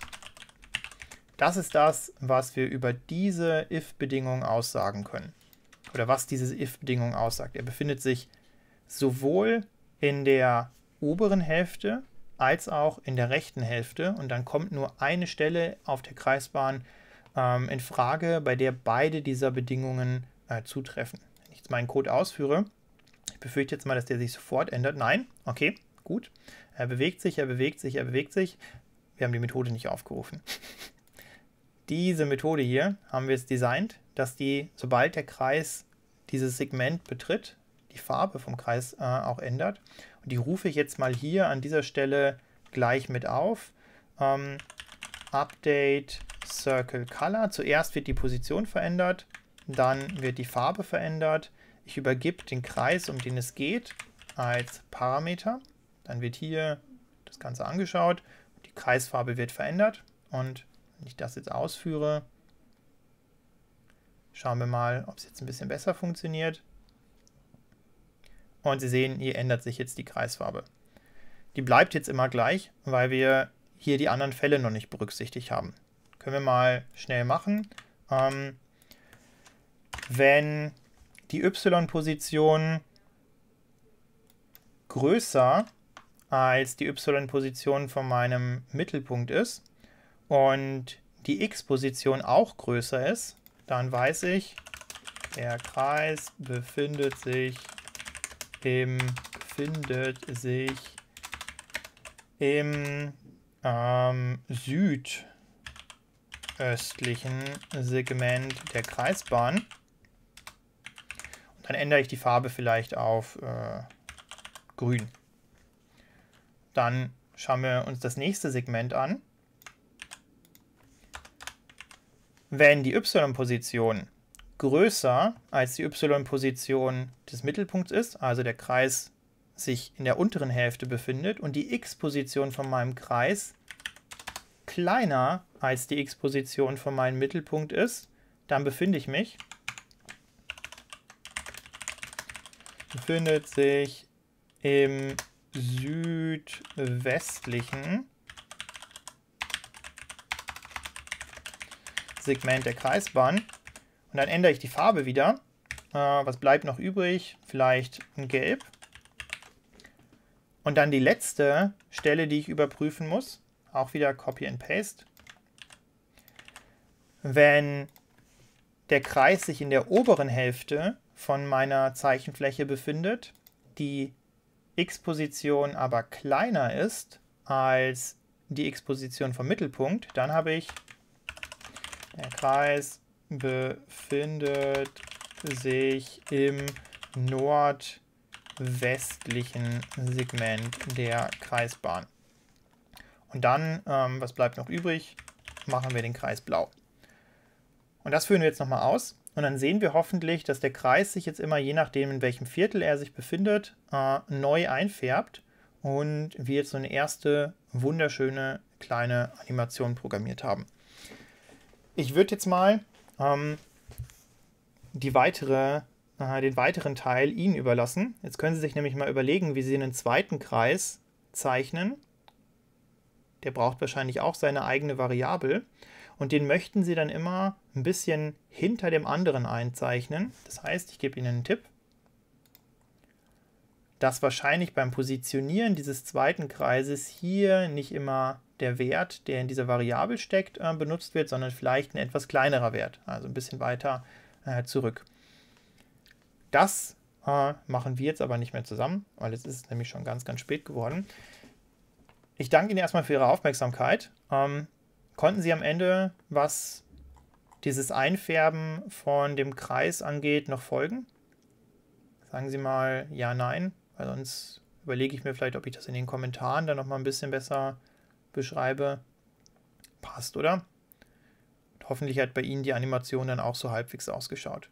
Das ist das, was wir über diese if-Bedingung aussagen können. Oder was diese if-Bedingung aussagt. Er befindet sich sowohl in der oberen Hälfte als auch in der rechten Hälfte. Und dann kommt nur eine Stelle auf der Kreisbahn ähm, in Frage, bei der beide dieser Bedingungen äh, zutreffen jetzt meinen Code ausführe, ich befürchte jetzt mal, dass der sich sofort ändert. Nein, okay, gut. Er bewegt sich, er bewegt sich, er bewegt sich. Wir haben die Methode nicht aufgerufen. [laughs] Diese Methode hier haben wir jetzt designt, dass die, sobald der Kreis dieses Segment betritt, die Farbe vom Kreis äh, auch ändert. Und die rufe ich jetzt mal hier an dieser Stelle gleich mit auf. Ähm, Update Circle Color. Zuerst wird die Position verändert, dann wird die Farbe verändert ich übergebe den Kreis, um den es geht, als Parameter. Dann wird hier das Ganze angeschaut. Die Kreisfarbe wird verändert. Und wenn ich das jetzt ausführe, schauen wir mal, ob es jetzt ein bisschen besser funktioniert. Und Sie sehen, hier ändert sich jetzt die Kreisfarbe. Die bleibt jetzt immer gleich, weil wir hier die anderen Fälle noch nicht berücksichtigt haben. Können wir mal schnell machen. Ähm, wenn die y-Position größer als die y-Position von meinem Mittelpunkt ist und die x-Position auch größer ist, dann weiß ich, der Kreis befindet sich im befindet sich im ähm, südöstlichen Segment der Kreisbahn. Dann ändere ich die Farbe vielleicht auf äh, grün. Dann schauen wir uns das nächste Segment an. Wenn die y-Position größer als die y-Position des Mittelpunkts ist, also der Kreis sich in der unteren Hälfte befindet und die x-Position von meinem Kreis kleiner als die x-Position von meinem Mittelpunkt ist, dann befinde ich mich befindet sich im südwestlichen Segment der Kreisbahn. Und dann ändere ich die Farbe wieder. Äh, was bleibt noch übrig? Vielleicht ein Gelb. Und dann die letzte Stelle, die ich überprüfen muss. Auch wieder Copy and Paste. Wenn der Kreis sich in der oberen Hälfte von meiner Zeichenfläche befindet, die x-Position aber kleiner ist als die x-Position vom Mittelpunkt, dann habe ich der Kreis befindet sich im nordwestlichen Segment der Kreisbahn. Und dann, ähm, was bleibt noch übrig? Machen wir den Kreis blau. Und das führen wir jetzt nochmal aus. Und dann sehen wir hoffentlich, dass der Kreis sich jetzt immer, je nachdem, in welchem Viertel er sich befindet, äh, neu einfärbt und wir jetzt so eine erste wunderschöne kleine Animation programmiert haben. Ich würde jetzt mal ähm, die weitere, äh, den weiteren Teil Ihnen überlassen. Jetzt können Sie sich nämlich mal überlegen, wie Sie einen zweiten Kreis zeichnen. Der braucht wahrscheinlich auch seine eigene Variable und den möchten Sie dann immer ein bisschen hinter dem anderen einzeichnen. Das heißt, ich gebe Ihnen einen Tipp, dass wahrscheinlich beim Positionieren dieses zweiten Kreises hier nicht immer der Wert, der in dieser Variable steckt, äh, benutzt wird, sondern vielleicht ein etwas kleinerer Wert, also ein bisschen weiter äh, zurück. Das äh, machen wir jetzt aber nicht mehr zusammen, weil es ist nämlich schon ganz, ganz spät geworden. Ich danke Ihnen erstmal für Ihre Aufmerksamkeit. Ähm, konnten sie am Ende, was dieses Einfärben von dem Kreis angeht, noch folgen? Sagen Sie mal ja, nein, weil sonst überlege ich mir vielleicht, ob ich das in den Kommentaren dann nochmal ein bisschen besser beschreibe. Passt, oder? Und hoffentlich hat bei Ihnen die Animation dann auch so halbwegs ausgeschaut.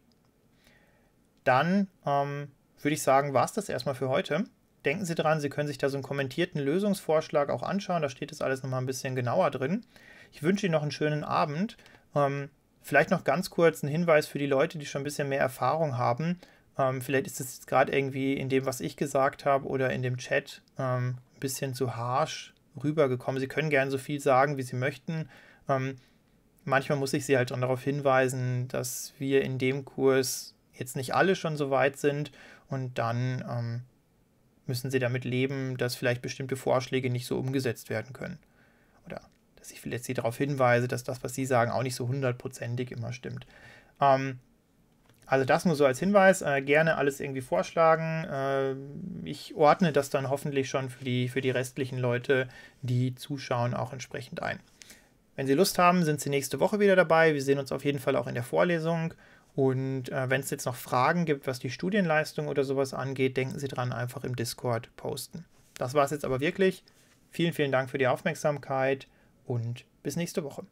Dann ähm, würde ich sagen, war es das erstmal für heute. Denken Sie dran, Sie können sich da so einen kommentierten Lösungsvorschlag auch anschauen. Da steht das alles nochmal ein bisschen genauer drin. Ich wünsche Ihnen noch einen schönen Abend. Ähm, vielleicht noch ganz kurz ein Hinweis für die Leute, die schon ein bisschen mehr Erfahrung haben. Ähm, vielleicht ist es jetzt gerade irgendwie in dem, was ich gesagt habe oder in dem Chat ähm, ein bisschen zu harsch rübergekommen. Sie können gerne so viel sagen, wie Sie möchten. Ähm, manchmal muss ich Sie halt darauf hinweisen, dass wir in dem Kurs jetzt nicht alle schon so weit sind und dann ähm, müssen Sie damit leben, dass vielleicht bestimmte Vorschläge nicht so umgesetzt werden können oder dass ich vielleicht Sie darauf hinweise, dass das, was Sie sagen, auch nicht so hundertprozentig immer stimmt. Ähm, also das nur so als Hinweis. Äh, gerne alles irgendwie vorschlagen. Äh, ich ordne das dann hoffentlich schon für die, für die restlichen Leute, die zuschauen, auch entsprechend ein. Wenn Sie Lust haben, sind Sie nächste Woche wieder dabei. Wir sehen uns auf jeden Fall auch in der Vorlesung. Und äh, wenn es jetzt noch Fragen gibt, was die Studienleistung oder sowas angeht, denken Sie dran, einfach im Discord posten. Das war es jetzt aber wirklich. Vielen, vielen Dank für die Aufmerksamkeit und bis nächste Woche.